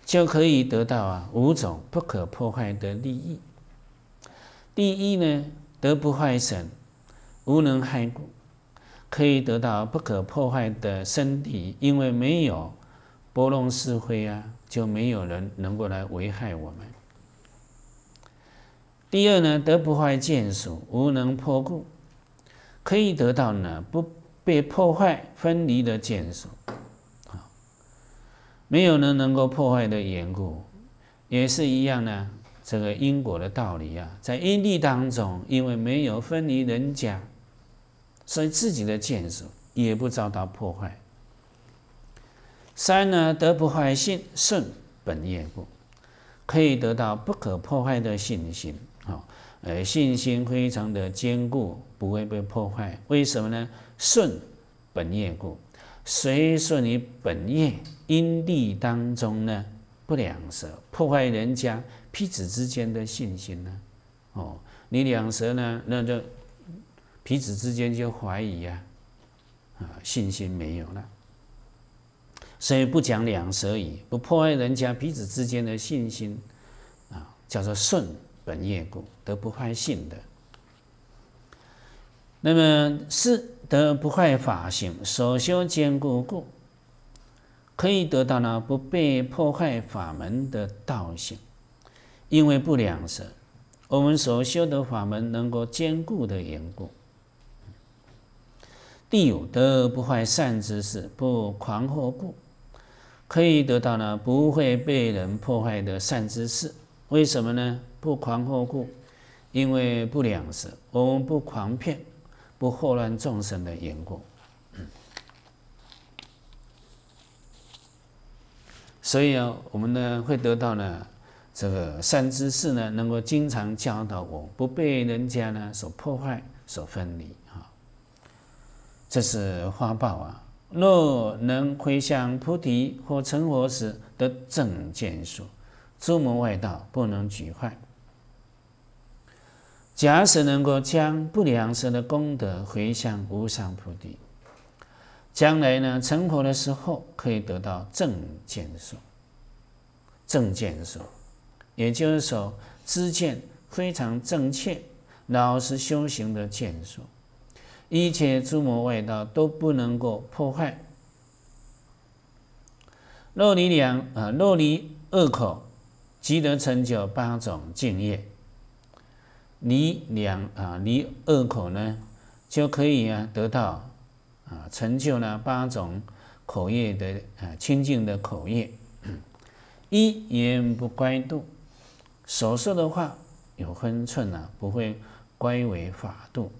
就可以得到啊五种不可破坏的利益。第一呢，得不坏神，无能害故，可以得到不可破坏的身体，因为没有波弄是非啊，就没有人能够来危害我们。第二呢，得不坏见属，无能破故，可以得到呢不被破坏分离的见属。没有人能够破坏的缘故，也是一样呢。这个因果的道理啊，在因地当中，因为没有分离人家，所以自己的建筑也不遭到破坏。三呢，得不坏信，顺本业故，可以得到不可破坏的信心。啊，呃，信心非常的坚固，不会被破坏。为什么呢？顺本业故。以说你本业因地当中呢不良舌破坏人家彼此之间的信心呢？哦，你两舌呢，那就彼此之间就怀疑啊，啊，信心没有了。所以不讲两舌语，不破坏人家彼此之间的信心啊，叫做顺本业故，得不坏信的。那么是得不坏法性，所修坚固故，可以得到呢不被破坏法门的道性，因为不两舍，我们所修的法门能够坚固的缘故。第五，得不坏善知识，不狂惑故，可以得到呢不会被人破坏的善知识。为什么呢？不狂惑故，因为不两舌，我们不狂骗。不惑乱众生的缘故。所以啊，我们呢会得到呢这个善知识呢，能够经常教导我，不被人家呢所破坏、所分离啊。这是花报啊。若能回向菩提或成佛时，得正见，说诸魔外道不能举坏。假使能够将不良时的功德回向无上菩提，将来呢成佛的时候可以得到正见所。正见所，也就是说知见非常正确，老实修行的见所，一切诸魔外道都不能够破坏。若离两啊，若离二口，即得成就八种净业。离两啊，离二口呢，就可以啊得到啊成就了八种口业的啊清净的口业。一言不乖度，所说的话有分寸呢，不会乖违法度。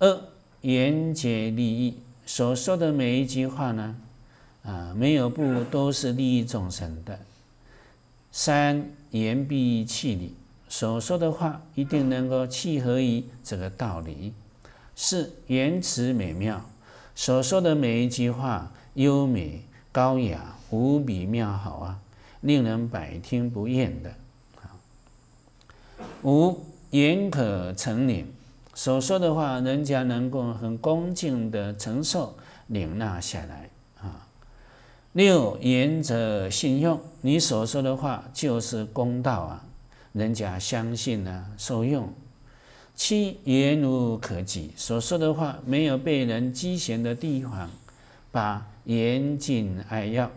二言结利益，所说的每一句话呢，啊没有不都是利益众生的。三言必弃理。所说的话一定能够契合于这个道理。四言辞美妙，所说的每一句话优美高雅，无比妙好啊，令人百听不厌的。五言可成领，所说的话人家能够很恭敬的承受领纳下来啊。六言者信用，你所说的话就是公道啊。人家相信呢，受用。七言无可及，所说的话没有被人讥嫌的地方。八严谨爱要。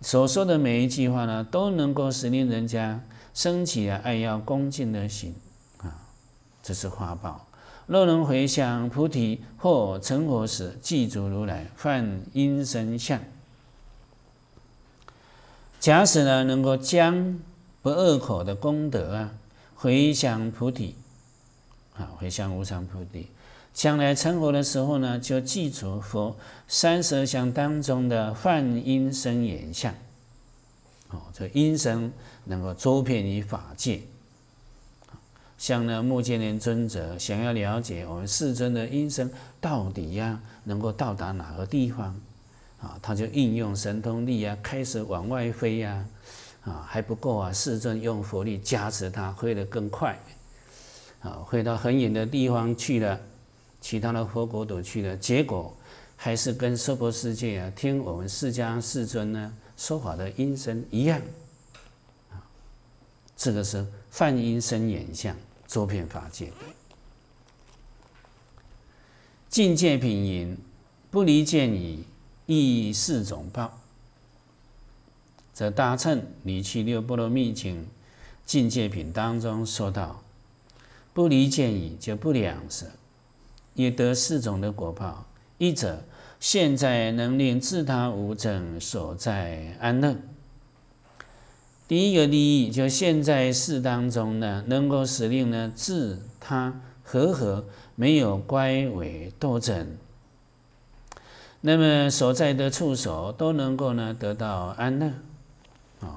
所说的每一句话呢，都能够使令人家升起啊爱要恭敬的心啊。这是法宝。若能回向菩提或成佛时，记住如来梵音声相。假使呢，能够将。不恶口的功德啊，回向菩提啊，回向无上菩提。将来成佛的时候呢，就记住佛三十二相当中的梵音声眼相。哦，这音声能够周遍于法界。像呢，目犍连尊者想要了解我们世尊的音声到底呀，能够到达哪个地方啊？他就运用神通力呀，开始往外飞呀。啊，还不够啊！世尊用佛力加持他，飞得更快，啊，飞到很远的地方去了，其他的佛国都去了，结果还是跟娑婆世界啊，听我们释迦世尊呢说法的音声一样，啊，这个是梵音声眼相，周遍法界，境界品言不离见已，异四种报。则大乘离去六波罗蜜经境界品当中说道：不离见已，就不两舍，也得四种的果报。一者，现在能令自他无争所在安乐。第一个利益，就现在世当中呢，能够使令呢，自他和合，没有乖违斗争。那么所在的处所都能够呢，得到安乐。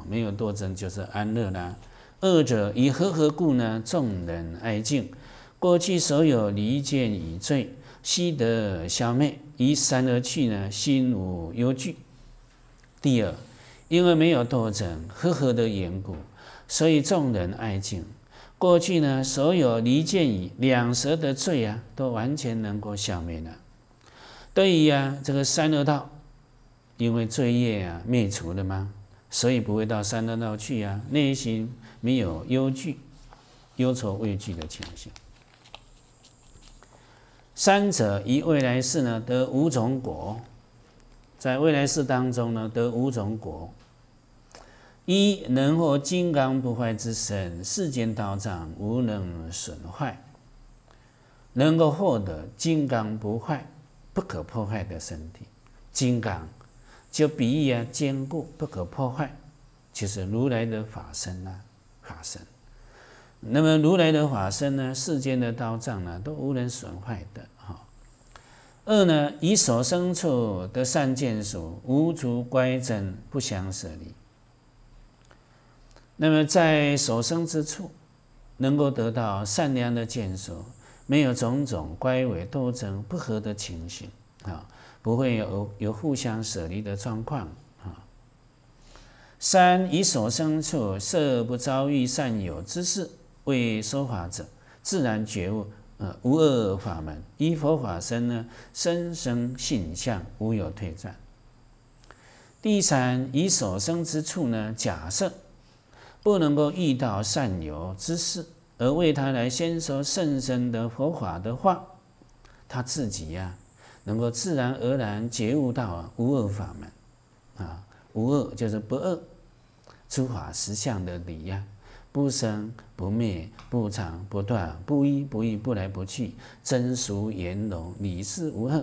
没有斗争就是安乐啦。二者以和合故呢？众人爱敬，过去所有离间以罪悉得消灭，以三恶去呢，心无忧惧。第二，因为没有斗争，和合的缘故，所以众人爱敬。过去呢，所有离间以两舌的罪啊，都完全能够消灭了。对于啊，这个三恶道，因为罪业啊灭除了吗？所以不会到三恶道去呀，内心没有忧惧、忧愁、畏惧的情形。三者于未来世呢，得五种果，在未来世当中呢，得五种果：一能够金刚不坏之身，世间道障，无能损坏，能够获得金刚不坏、不可破坏的身体，金刚。就比喻啊，坚固不可破坏，就是如来的法身啊，法身。那么如来的法身呢，世间的刀杖呢，都无人损坏的哦。二呢，以所生处得善见所，无足乖诤，不相舍离。那么在所生之处，能够得到善良的见所，没有种种乖违斗争不合的情形啊。不会有有互相舍离的状况啊。三以所生处色不遭遇善有之事，为说法者，自然觉悟，呃，无恶法门。依佛法身呢，生生性相无有退转。第三，以所生之处呢，假设不能够遇到善有之事，而为他来先说甚深的佛法的话，他自己呀。能够自然而然觉悟到啊，无二法门啊，无二就是不二，诸法实相的理呀，不生不灭，不长不断，不依不依，不来不去，真俗圆融，理是无二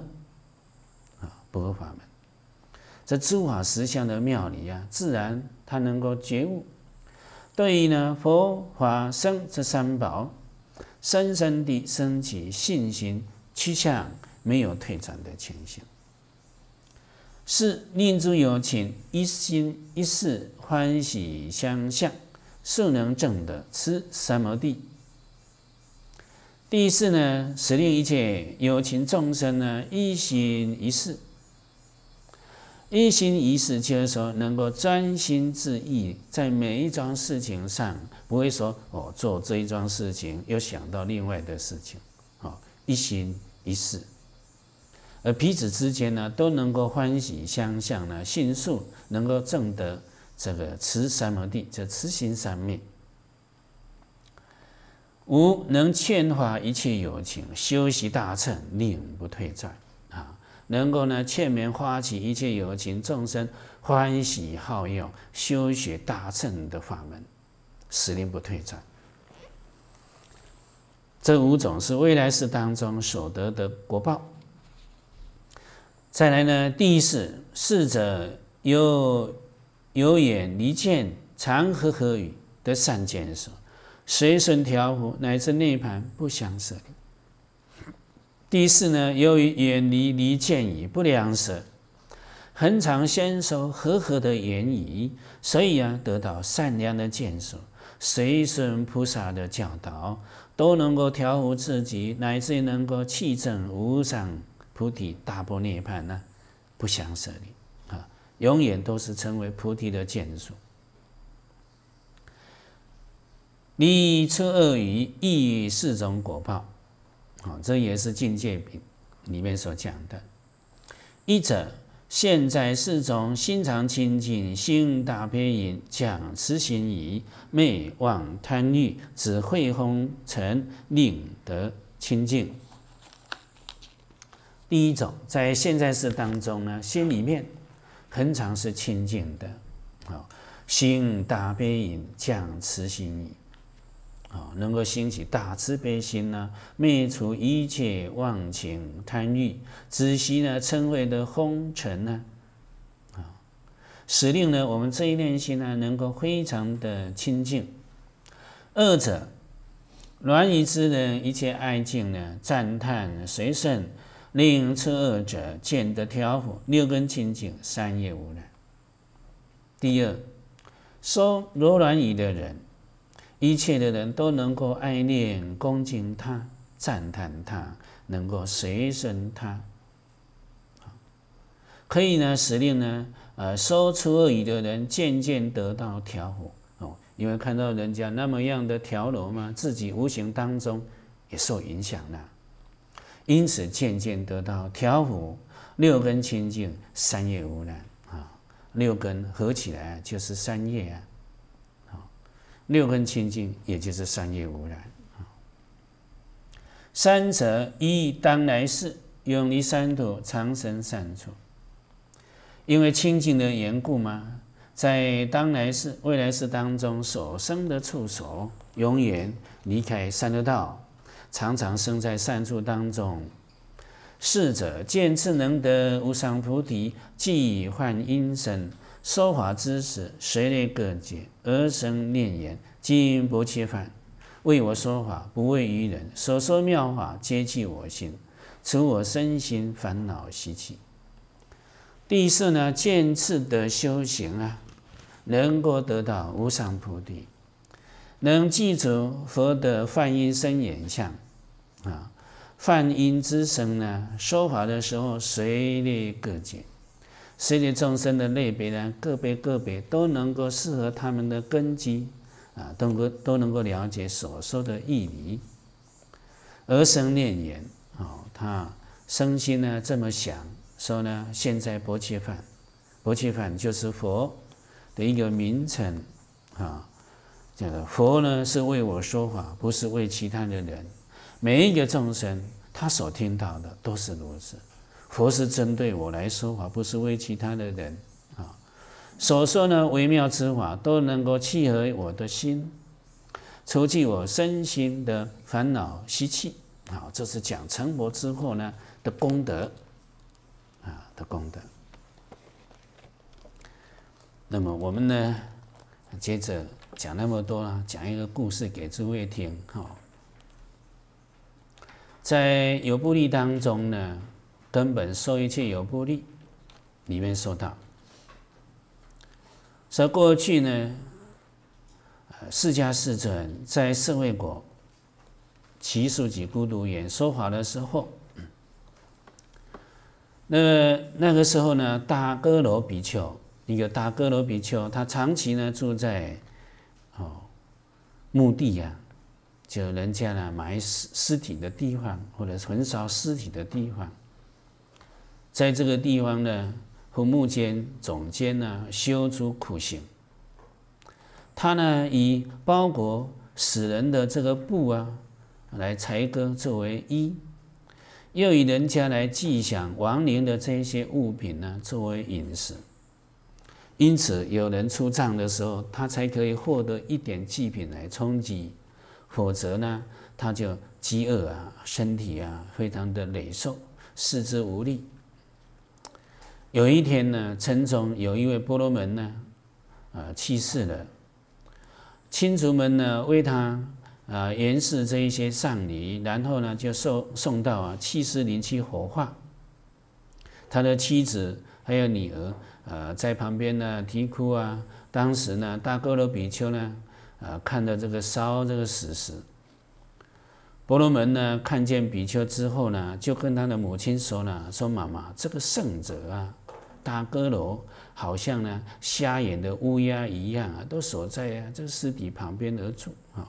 啊，不二法门，这诸法实相的妙理啊，自然它能够觉悟。对于呢，佛法僧这三宝，深深地升起信心趋向。没有退转的情形。是令诸有情一心一世欢喜相向，是能证得此三摩地。第四呢，使令一切有情众生呢一心一世。一心一世，就是说能够专心致意，在每一桩事情上不会说哦做这一桩事情又想到另外的事情哦，一心一世。而彼此之间呢，都能够欢喜相向呢，迅速能够证得这个慈三摩地，这慈心三昧。无能劝化一切有情修习大乘，宁不退转啊？能够呢，劝勉发起一切有情众生欢喜好用修学大乘的法门，使令不退转。这五种是未来世当中所得的果报。再来呢，第一是士者有有眼离见，常呵合语，得善见所，随顺调伏，乃至内盘不相舍。第四呢，由于远离离见已，不良舍，恒常先受呵合的言语，所以啊，得到善良的见所，随顺菩萨的教导，都能够调伏自己，乃至能够气正无常。菩提大波涅槃呢，不相舍离啊，永远都是称为菩提的眷属。离车恶于亦于四种果报，啊，这也是境界里里面所讲的。一者现在四种心常清净，心大悲隐，讲慈心意，灭妄贪欲，智慧风尘令得清净。第一种，在现在世当中呢，心里面，很常是清净的，啊，心大悲隐降慈心，啊，能够兴起大慈悲心呢，灭除一切妄情贪欲，只息呢，称为的红尘呢，啊，使令呢，我们这一练习呢，能够非常的清净。二者，软语之人，一切爱敬呢，赞叹随顺。令车二者见得调和，六根清净，三业无染。第二，说柔软语的人，一切的人都能够爱念、恭敬他、赞叹他，能够随顺他。可以呢，使令呢，呃，说出恶语的人渐渐得到调和哦。因为看到人家那么样的调柔嘛，自己无形当中也受影响了。因此，渐渐得到调伏六根清净，三业无染啊。六根合起来就是三业啊。六根清净也就是三业无染啊。三者一当来世，永离三途，长生善处。因为清净的缘故嘛，在当来世、未来世当中所生的处所，永远离开三恶道。常常生在善处当中。四者见次能得无上菩提，即以幻音声说法之时，随类各解，而生念言：今不切犯，为我说法，不为于人。所说妙法，皆契我心，除我身心烦恼习气。第四呢，见次得修行啊，能够得到无上菩提，能记住佛的幻音声眼相。啊，梵音之声呢？说法的时候，随类各解，随类众生的类别呢，个别个别都能够适合他们的根基啊，能够都能够了解所说的义理，而生念言：哦，他生心呢这么想说呢，现在不弃凡，不弃凡就是佛的一个名称啊，这个佛呢是为我说法，不是为其他的人。每一个众生，他所听到的都是如此。佛是针对我来说法，不是为其他的人啊。所说呢微妙之法，都能够契合我的心，除去我身心的烦恼习气啊。这是讲成佛之后呢的功德啊的功德。那么我们呢，接着讲那么多啊，讲一个故事给诸位听哈。在有部利当中呢，根本受一切有部利。里面说到，以过去呢，释迦世尊在社卫国耆数及孤独言说法的时候，那那个时候呢，大哥罗比丘一个大哥罗比丘，他长期呢住在哦墓地呀。就人家呢埋尸尸体的地方，或者焚烧尸体的地方，在这个地方呢，和木间总监呢修出苦行。他呢以包裹死人的这个布啊来裁割作为衣，又以人家来祭享亡灵的这些物品呢作为饮食。因此，有人出葬的时候，他才可以获得一点祭品来充饥。否则呢，他就饥饿啊，身体啊非常的累瘦，四肢无力。有一天呢，城中有一位波罗门呢，啊，去世了，亲族们呢为他啊延释这一些丧礼，然后呢就送送到啊七尸林去火化。他的妻子还有女儿啊在旁边呢啼哭啊。当时呢，大哥罗比丘呢。啊，看到这个烧这个死尸，婆罗门呢看见比丘之后呢，就跟他的母亲说呢：“说妈妈，这个圣者啊，大阁罗好像呢瞎眼的乌鸦一样啊，都守在呀这个尸体旁边而住。”啊。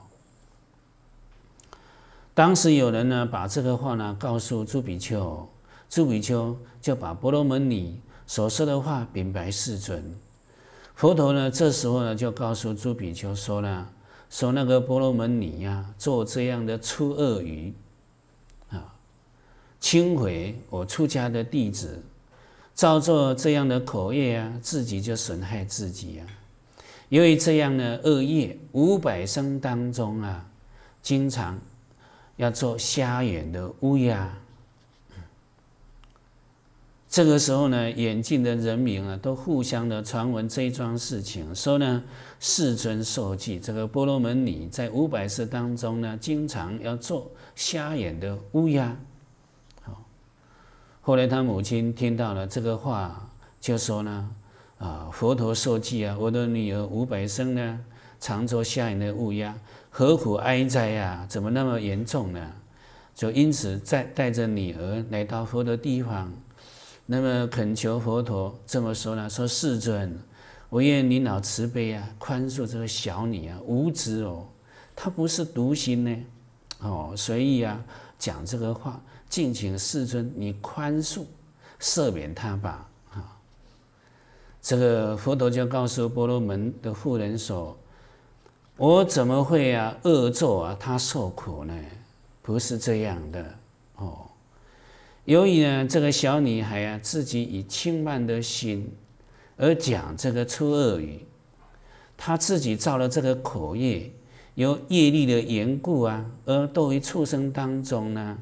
当时有人呢把这个话呢告诉朱比丘，朱比丘就把婆罗门女所说的话禀白世尊。佛陀呢，这时候呢，就告诉朱比丘说呢：“说那个婆罗门女呀，做这样的粗恶语啊，轻毁我出家的弟子，造作这样的口业呀，自己就损害自己呀。因为这样的恶业，五百生当中啊，经常要做瞎眼的乌鸦。”这个时候呢，远近的人民啊，都互相的传闻这一桩事情，说呢，世尊受记，这个波罗门女在五百世当中呢，经常要做瞎眼的乌鸦。好，后来他母亲听到了这个话，就说呢，啊，佛陀受记啊，我的女儿五百生呢，常做瞎眼的乌鸦，何苦哀哉呀？怎么那么严重呢？就因此在带着女儿来到佛的地方。那么恳求佛陀这么说呢？说世尊，我愿您老慈悲啊，宽恕这个小女啊，无知哦，她不是独心呢，哦，所以啊，讲这个话，敬请世尊你宽恕、赦免她吧啊。这个佛陀就告诉婆罗门的妇人说：“我怎么会啊恶作啊，她受苦呢？不是这样的。”由于呢，这个小女孩啊，自己以轻慢的心而讲这个粗恶语，她自己造了这个口业，由业力的缘故啊，而堕于畜生当中呢。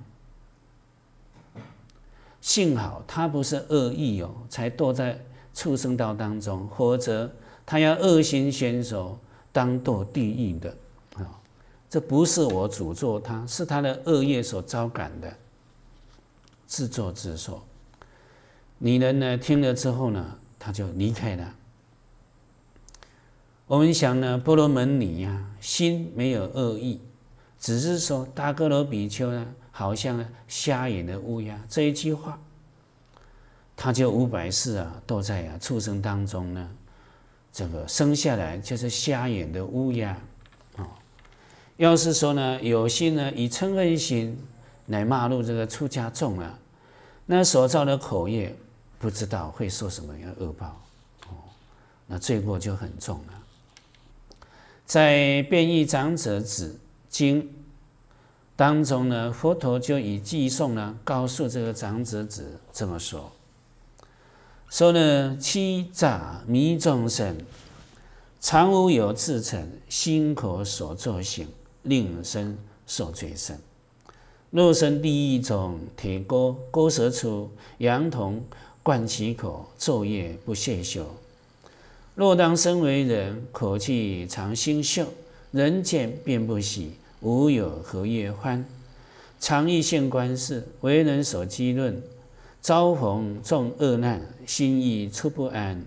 幸好她不是恶意哦，才堕在畜生道当中，否则她要恶心选手当堕地狱的啊。这不是我诅咒她，是她的恶业所招感的。自作自受。女人呢听了之后呢，她就离开了。我们想呢，波罗门女呀，心没有恶意，只是说大哥罗比丘呢，好像瞎眼的乌鸦。这一句话，他就五百世啊，都在啊畜生当中呢，这个生下来就是瞎眼的乌鸦啊。要是说呢，有心呢以嗔恨心。来骂入这个出家众啊，那所造的口业，不知道会受什么样恶报哦，那罪过就很重啊。在《变异长者子经》当中呢，佛陀就以偈送呢告诉这个长者子这么说：，说呢，欺诈迷众生，常无有自成心口所作行，令身受罪身。若生地狱中，铁钩钩舌出，羊铜贯其口，昼夜不懈休。若当身为人，口气常心秀，人见便不喜，无有何乐欢？常遇现官事，为人所讥论，遭逢众恶难，心意出不安。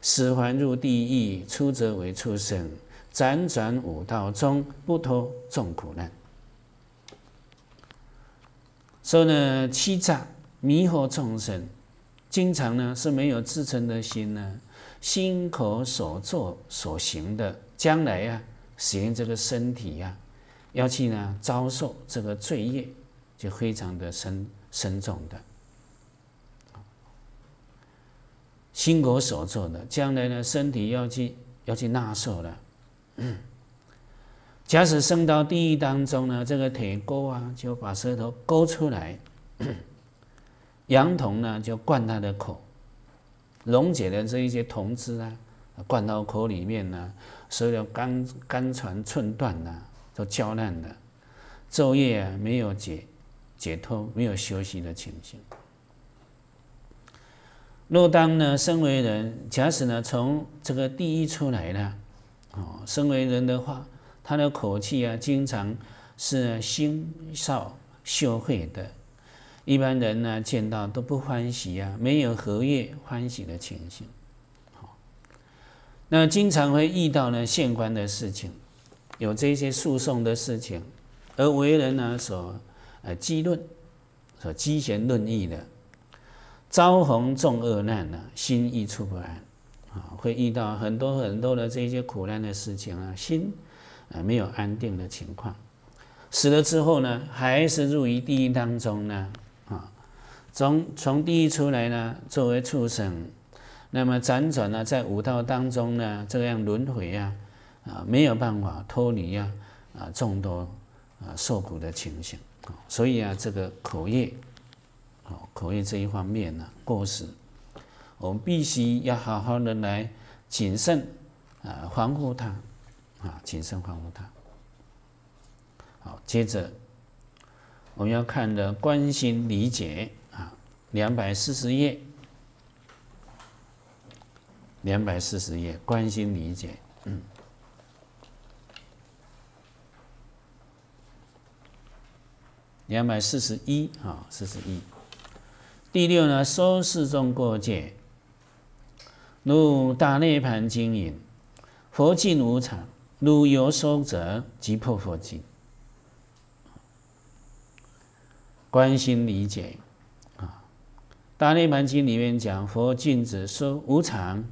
始还入地狱，出则为畜生，辗转五道中，不脱众苦难。所以呢，欺诈、迷惑众生，经常呢是没有自诚的心呢，心口所作所行的，将来呀，使用这个身体呀，要去呢遭受这个罪业，就非常的深深重的。心口所作的，将来呢，身体要去要去纳受的。假使生到地狱当中呢，这个铁钩啊，就把舌头勾出来，羊童呢，就灌他的口，溶解的这一些铜汁啊，灌到口里面呢，舌头肝肝肠寸断呐，都焦烂的，昼夜啊没有解解脱，没有休息的情形。若当呢，身为人，假使呢从这个地狱出来呢，哦，身为人的话。他的口气啊，经常是心少羞愧的，一般人呢见到都不欢喜啊，没有和悦欢喜的情形。好，那经常会遇到呢县官的事情，有这些诉讼的事情，而为人呢所呃积论，所积贤论义的，遭逢众恶难呢，心亦处不安啊，会遇到很多很多的这些苦难的事情啊，心。啊，没有安定的情况，死了之后呢，还是入于地狱当中呢？啊，从从地狱出来呢，作为畜生，那么辗转呢，在五道当中呢，这样轮回啊，啊，没有办法脱离啊，啊，众多啊受苦的情形啊，所以啊，这个口业，啊，口业这一方面呢，过失，我们必须要好好的来谨慎啊，防护它。啊，谨慎欢呼他。好，接着我们要看的关心理解啊，两百四十页，两百四十页关心理解，嗯，两百四十一啊，四十一。第六呢，收视众过界，如大涅盘经营，佛境无常。如有说者即破佛经，关心理解啊！大涅槃经里面讲佛禁止说无常，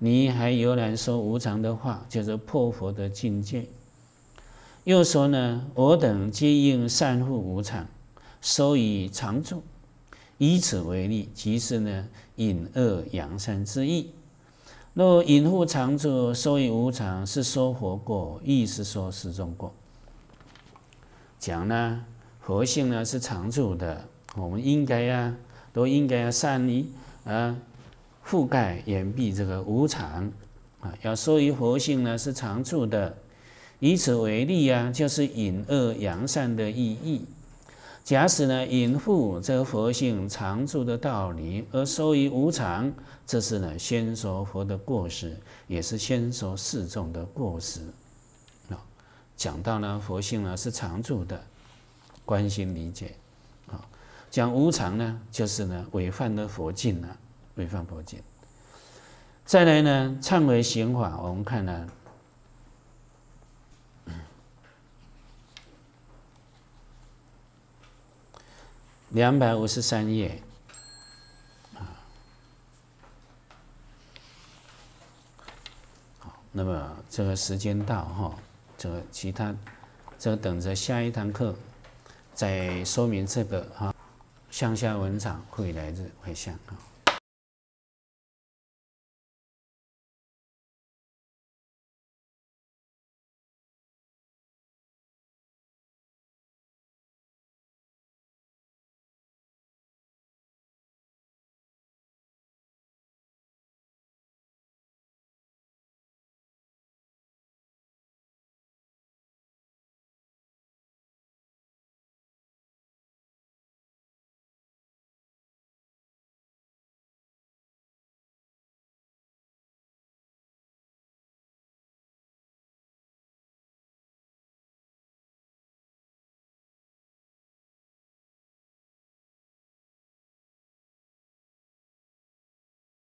你还由然说无常的话，就是破佛的境界。又说呢，我等皆应善护无常，守以常住。以此为例，即是呢引恶扬善之意。若隐乎常住，所以无常，是说佛过，亦是说十中过。讲呢，佛性呢是常住的，我们应该呀，都应该要善于啊，覆盖掩蔽这个无常啊，要说于佛性呢是常住的。以此为例啊，就是引恶扬善的意义。假使呢，隐覆这佛性常住的道理而收于无常，这是呢先说佛的过失，也是先说世众的过失。啊，讲到呢佛性呢是常住的，关心理解。啊，讲无常呢，就是呢违犯了佛境了，违犯佛境。再来呢，忏悔刑法，我们看呢。两百五十三页，啊，好，那么这个时间到哈，这个其他，这个等着下一堂课再说明这个哈，向下文场会来自会向哈。